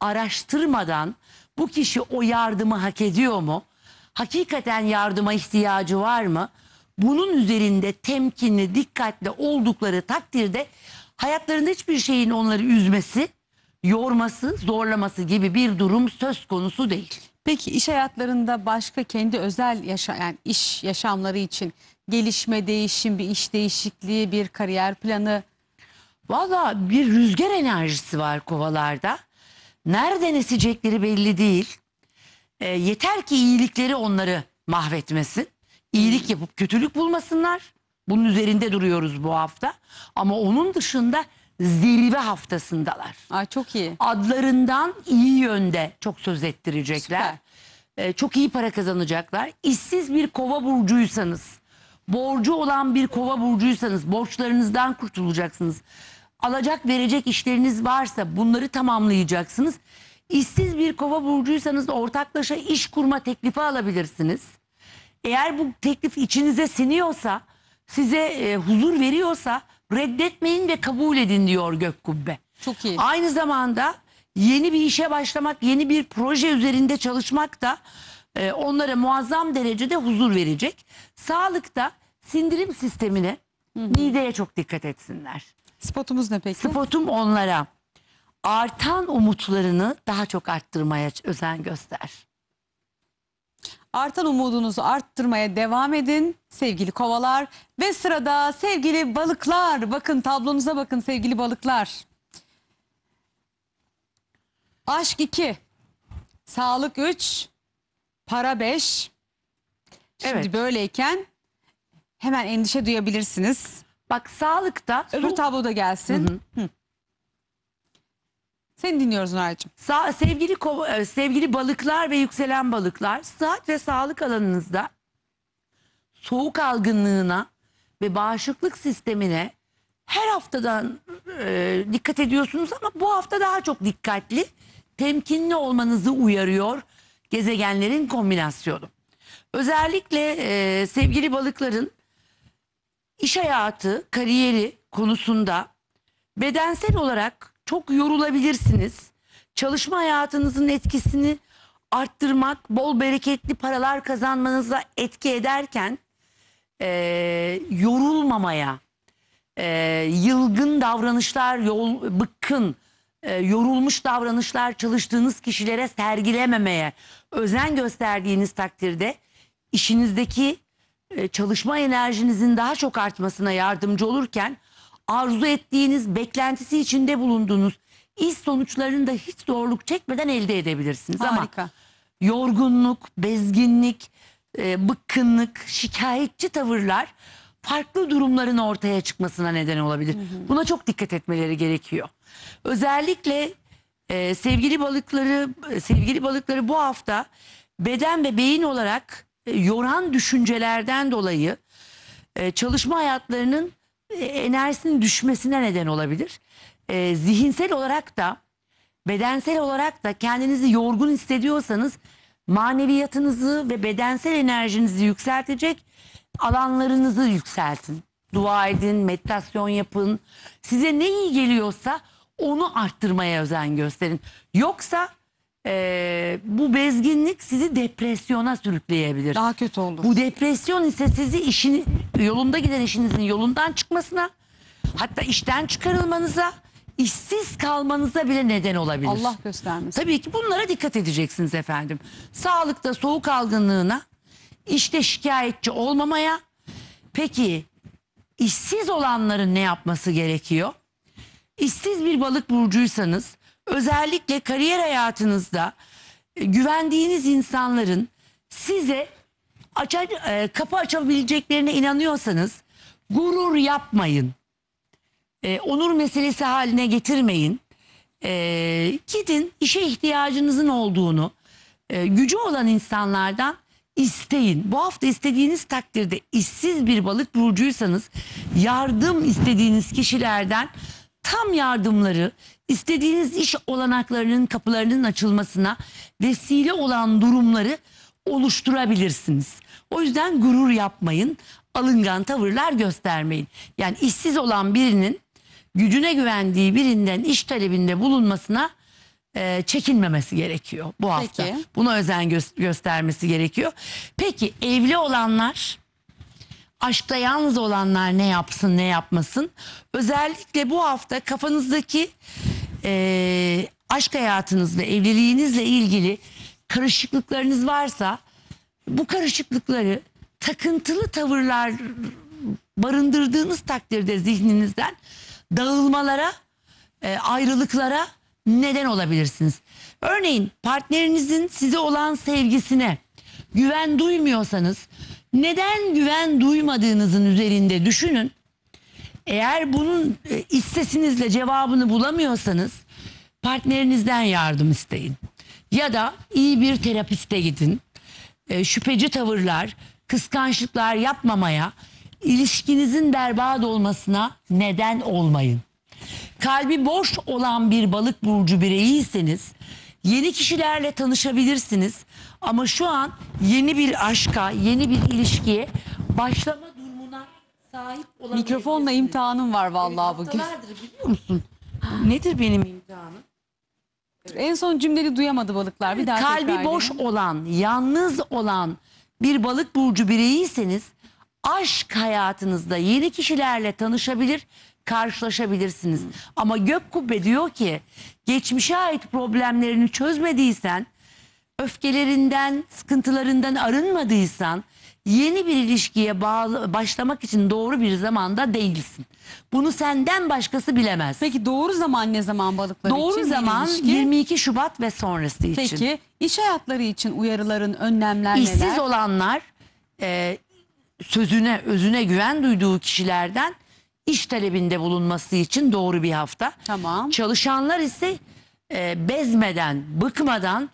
araştırmadan bu kişi o yardımı hak ediyor mu? hakikaten yardıma ihtiyacı var mı? Bunun üzerinde temkinli, dikkatli oldukları takdirde hayatlarında hiçbir şeyin onları üzmesi, yorması, zorlaması gibi bir durum söz konusu değil. Peki iş hayatlarında başka kendi özel yaşa yani iş yaşamları için gelişme, değişim, bir iş değişikliği, bir kariyer planı? Valla bir rüzgar enerjisi var kovalarda. Nereden esecekleri belli değil. E, yeter ki iyilikleri onları mahvetmesin. İyilik hmm. yapıp kötülük bulmasınlar. Bunun üzerinde duruyoruz bu hafta. Ama onun dışında zirve haftasındalar. Ay çok iyi. Adlarından iyi yönde çok söz ettirecekler. E, çok iyi para kazanacaklar. İşsiz bir kova burcuysanız, borcu olan bir kova burcuysanız borçlarınızdan kurtulacaksınız. Alacak verecek işleriniz varsa bunları tamamlayacaksınız. İşsiz bir kova burcuysanız ortaklaşa iş kurma teklifi alabilirsiniz. Eğer bu teklif içinize siniyorsa, size e, huzur veriyorsa reddetmeyin ve kabul edin diyor gök kubbe. Çok iyi. Aynı zamanda yeni bir işe başlamak, yeni bir proje üzerinde çalışmak da e, onlara muazzam derecede huzur verecek. Sağlıkta sindirim sistemine, Hı mideye çok dikkat etsinler. Spotumuz ne peki? Spotum onlara artan umutlarını daha çok arttırmaya özen göster. Artan umudunuzu arttırmaya devam edin sevgili kovalar. Ve sırada sevgili balıklar bakın tablonuza bakın sevgili balıklar. Aşk 2, sağlık 3, para 5. Şimdi evet. böyleyken hemen endişe duyabilirsiniz. Bak sağlıkta... Öbür tabloda gelsin. Hı hı. Hı. Seni dinliyoruz Nuray'cığım. Sa- sevgili, e, sevgili balıklar ve yükselen balıklar sıhhat ve sağlık alanınızda soğuk algınlığına ve bağışıklık sistemine her haftadan e, dikkat ediyorsunuz ama bu hafta daha çok dikkatli, temkinli olmanızı uyarıyor gezegenlerin kombinasyonu. Özellikle e, sevgili balıkların iş hayatı, kariyeri konusunda bedensel olarak çok yorulabilirsiniz. Çalışma hayatınızın etkisini arttırmak, bol bereketli paralar kazanmanıza etki ederken e, yorulmamaya, e, yılgın davranışlar, yol, bıkkın, e, yorulmuş davranışlar çalıştığınız kişilere sergilememeye özen gösterdiğiniz takdirde işinizdeki e, çalışma enerjinizin daha çok artmasına yardımcı olurken arzu ettiğiniz, beklentisi içinde bulunduğunuz iş sonuçlarını da hiç zorluk çekmeden elde edebilirsiniz. Harika. Ama yorgunluk, bezginlik, e, bıkkınlık, şikayetçi tavırlar farklı durumların ortaya çıkmasına neden olabilir. Hı hı. Buna çok dikkat etmeleri gerekiyor. Özellikle e, sevgili balıkları sevgili balıkları bu hafta beden ve beyin olarak e, yoran düşüncelerden dolayı e, çalışma hayatlarının e, enerjisinin düşmesine neden olabilir. E, zihinsel olarak da bedensel olarak da kendinizi yorgun hissediyorsanız maneviyatınızı ve bedensel enerjinizi yükseltecek alanlarınızı yükseltin. Dua edin, meditasyon yapın. Size ne iyi geliyorsa onu arttırmaya özen gösterin. Yoksa e, bu bezginlik sizi depresyona sürükleyebilir. Daha kötü olur. Bu depresyon ise sizi işin yolunda giden işinizin yolundan çıkmasına hatta işten çıkarılmanıza işsiz kalmanıza bile neden olabilir. Allah göstermesin. Tabii ki bunlara dikkat edeceksiniz efendim. Sağlıkta soğuk algınlığına, işte şikayetçi olmamaya. Peki işsiz olanların ne yapması gerekiyor? İşsiz bir balık burcuysanız özellikle kariyer hayatınızda e, güvendiğiniz insanların size açar, e, kapı açabileceklerine inanıyorsanız gurur yapmayın. E, onur meselesi haline getirmeyin. gidin işe ihtiyacınızın olduğunu gücü olan insanlardan isteyin. Bu hafta istediğiniz takdirde işsiz bir balık burcuysanız yardım istediğiniz kişilerden tam yardımları istediğiniz iş olanaklarının kapılarının açılmasına vesile olan durumları oluşturabilirsiniz. O yüzden gurur yapmayın, alıngan tavırlar göstermeyin. Yani işsiz olan birinin gücüne güvendiği birinden iş talebinde bulunmasına e, çekinmemesi gerekiyor bu hafta. Peki. Buna özen gö göstermesi gerekiyor. Peki evli olanlar aşkta yalnız olanlar ne yapsın ne yapmasın. Özellikle bu hafta kafanızdaki e, aşk hayatınızla evliliğinizle ilgili karışıklıklarınız varsa bu karışıklıkları takıntılı tavırlar barındırdığınız takdirde zihninizden dağılmalara, e, ayrılıklara neden olabilirsiniz. Örneğin partnerinizin size olan sevgisine güven duymuyorsanız neden güven duymadığınızın üzerinde düşünün. Eğer bunun e, istesinizle cevabını bulamıyorsanız partnerinizden yardım isteyin. Ya da iyi bir terapiste gidin. E, şüpheci tavırlar, kıskançlıklar yapmamaya, ilişkinizin berbat olmasına neden olmayın. Kalbi boş olan bir balık burcu bireyiyseniz Yeni kişilerle tanışabilirsiniz. Ama şu an yeni bir aşka, yeni bir ilişkiye başlama durumuna sahip olan Mikrofonla imtihanım var vallahi bugün. Haftalardır biliyor musun? Nedir benim imtihanım? En son cümleni duyamadı balıklar. Bir daha Kalbi boş edeyim. olan, yalnız olan bir balık burcu bireyiyseniz aşk hayatınızda yeni kişilerle tanışabilir karşılaşabilirsiniz. Ama gök kubbe diyor ki geçmişe ait problemlerini çözmediysen, öfkelerinden, sıkıntılarından arınmadıysan yeni bir ilişkiye bağlı, başlamak için doğru bir zamanda değilsin. Bunu senden başkası bilemez. Peki doğru zaman ne zaman balıkları için? Doğru zaman 22 Şubat ve sonrası için. Peki iş hayatları için uyarıların, önlemler İşsiz neler? olanlar e, sözüne, özüne güven duyduğu kişilerden iş talebinde bulunması için doğru bir hafta. Tamam. Çalışanlar ise e, bezmeden, bıkmadan,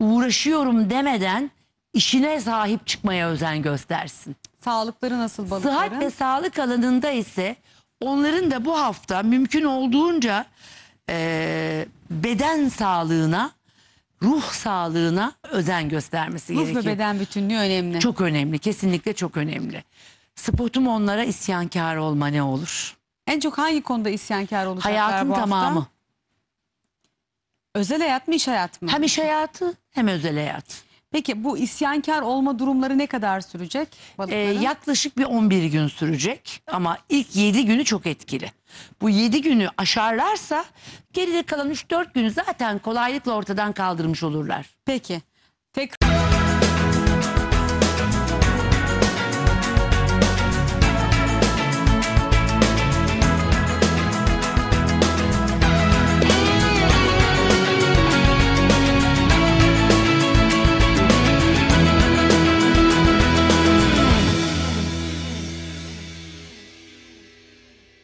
uğraşıyorum demeden işine sahip çıkmaya özen göstersin. Sağlıkları nasıl balıkların? Sıhhat ve sağlık alanında ise onların da bu hafta mümkün olduğunca e, beden sağlığına, ruh sağlığına özen göstermesi Ruh gerekiyor. ve beden bütünlüğü önemli. Çok önemli, kesinlikle çok önemli. Spotum onlara isyankar olma ne olur? En çok hangi konuda isyankar olacaklar Hayatın bu hafta? tamamı. Özel hayat mı iş hayat mı? Hem iş hayatı hem özel hayat. Peki bu isyankar olma durumları ne kadar sürecek Ee, yaklaşık bir 11 gün sürecek ama ilk 7 günü çok etkili. Bu 7 günü aşarlarsa geride kalan 3-4 günü zaten kolaylıkla ortadan kaldırmış olurlar. Peki. Tekrar...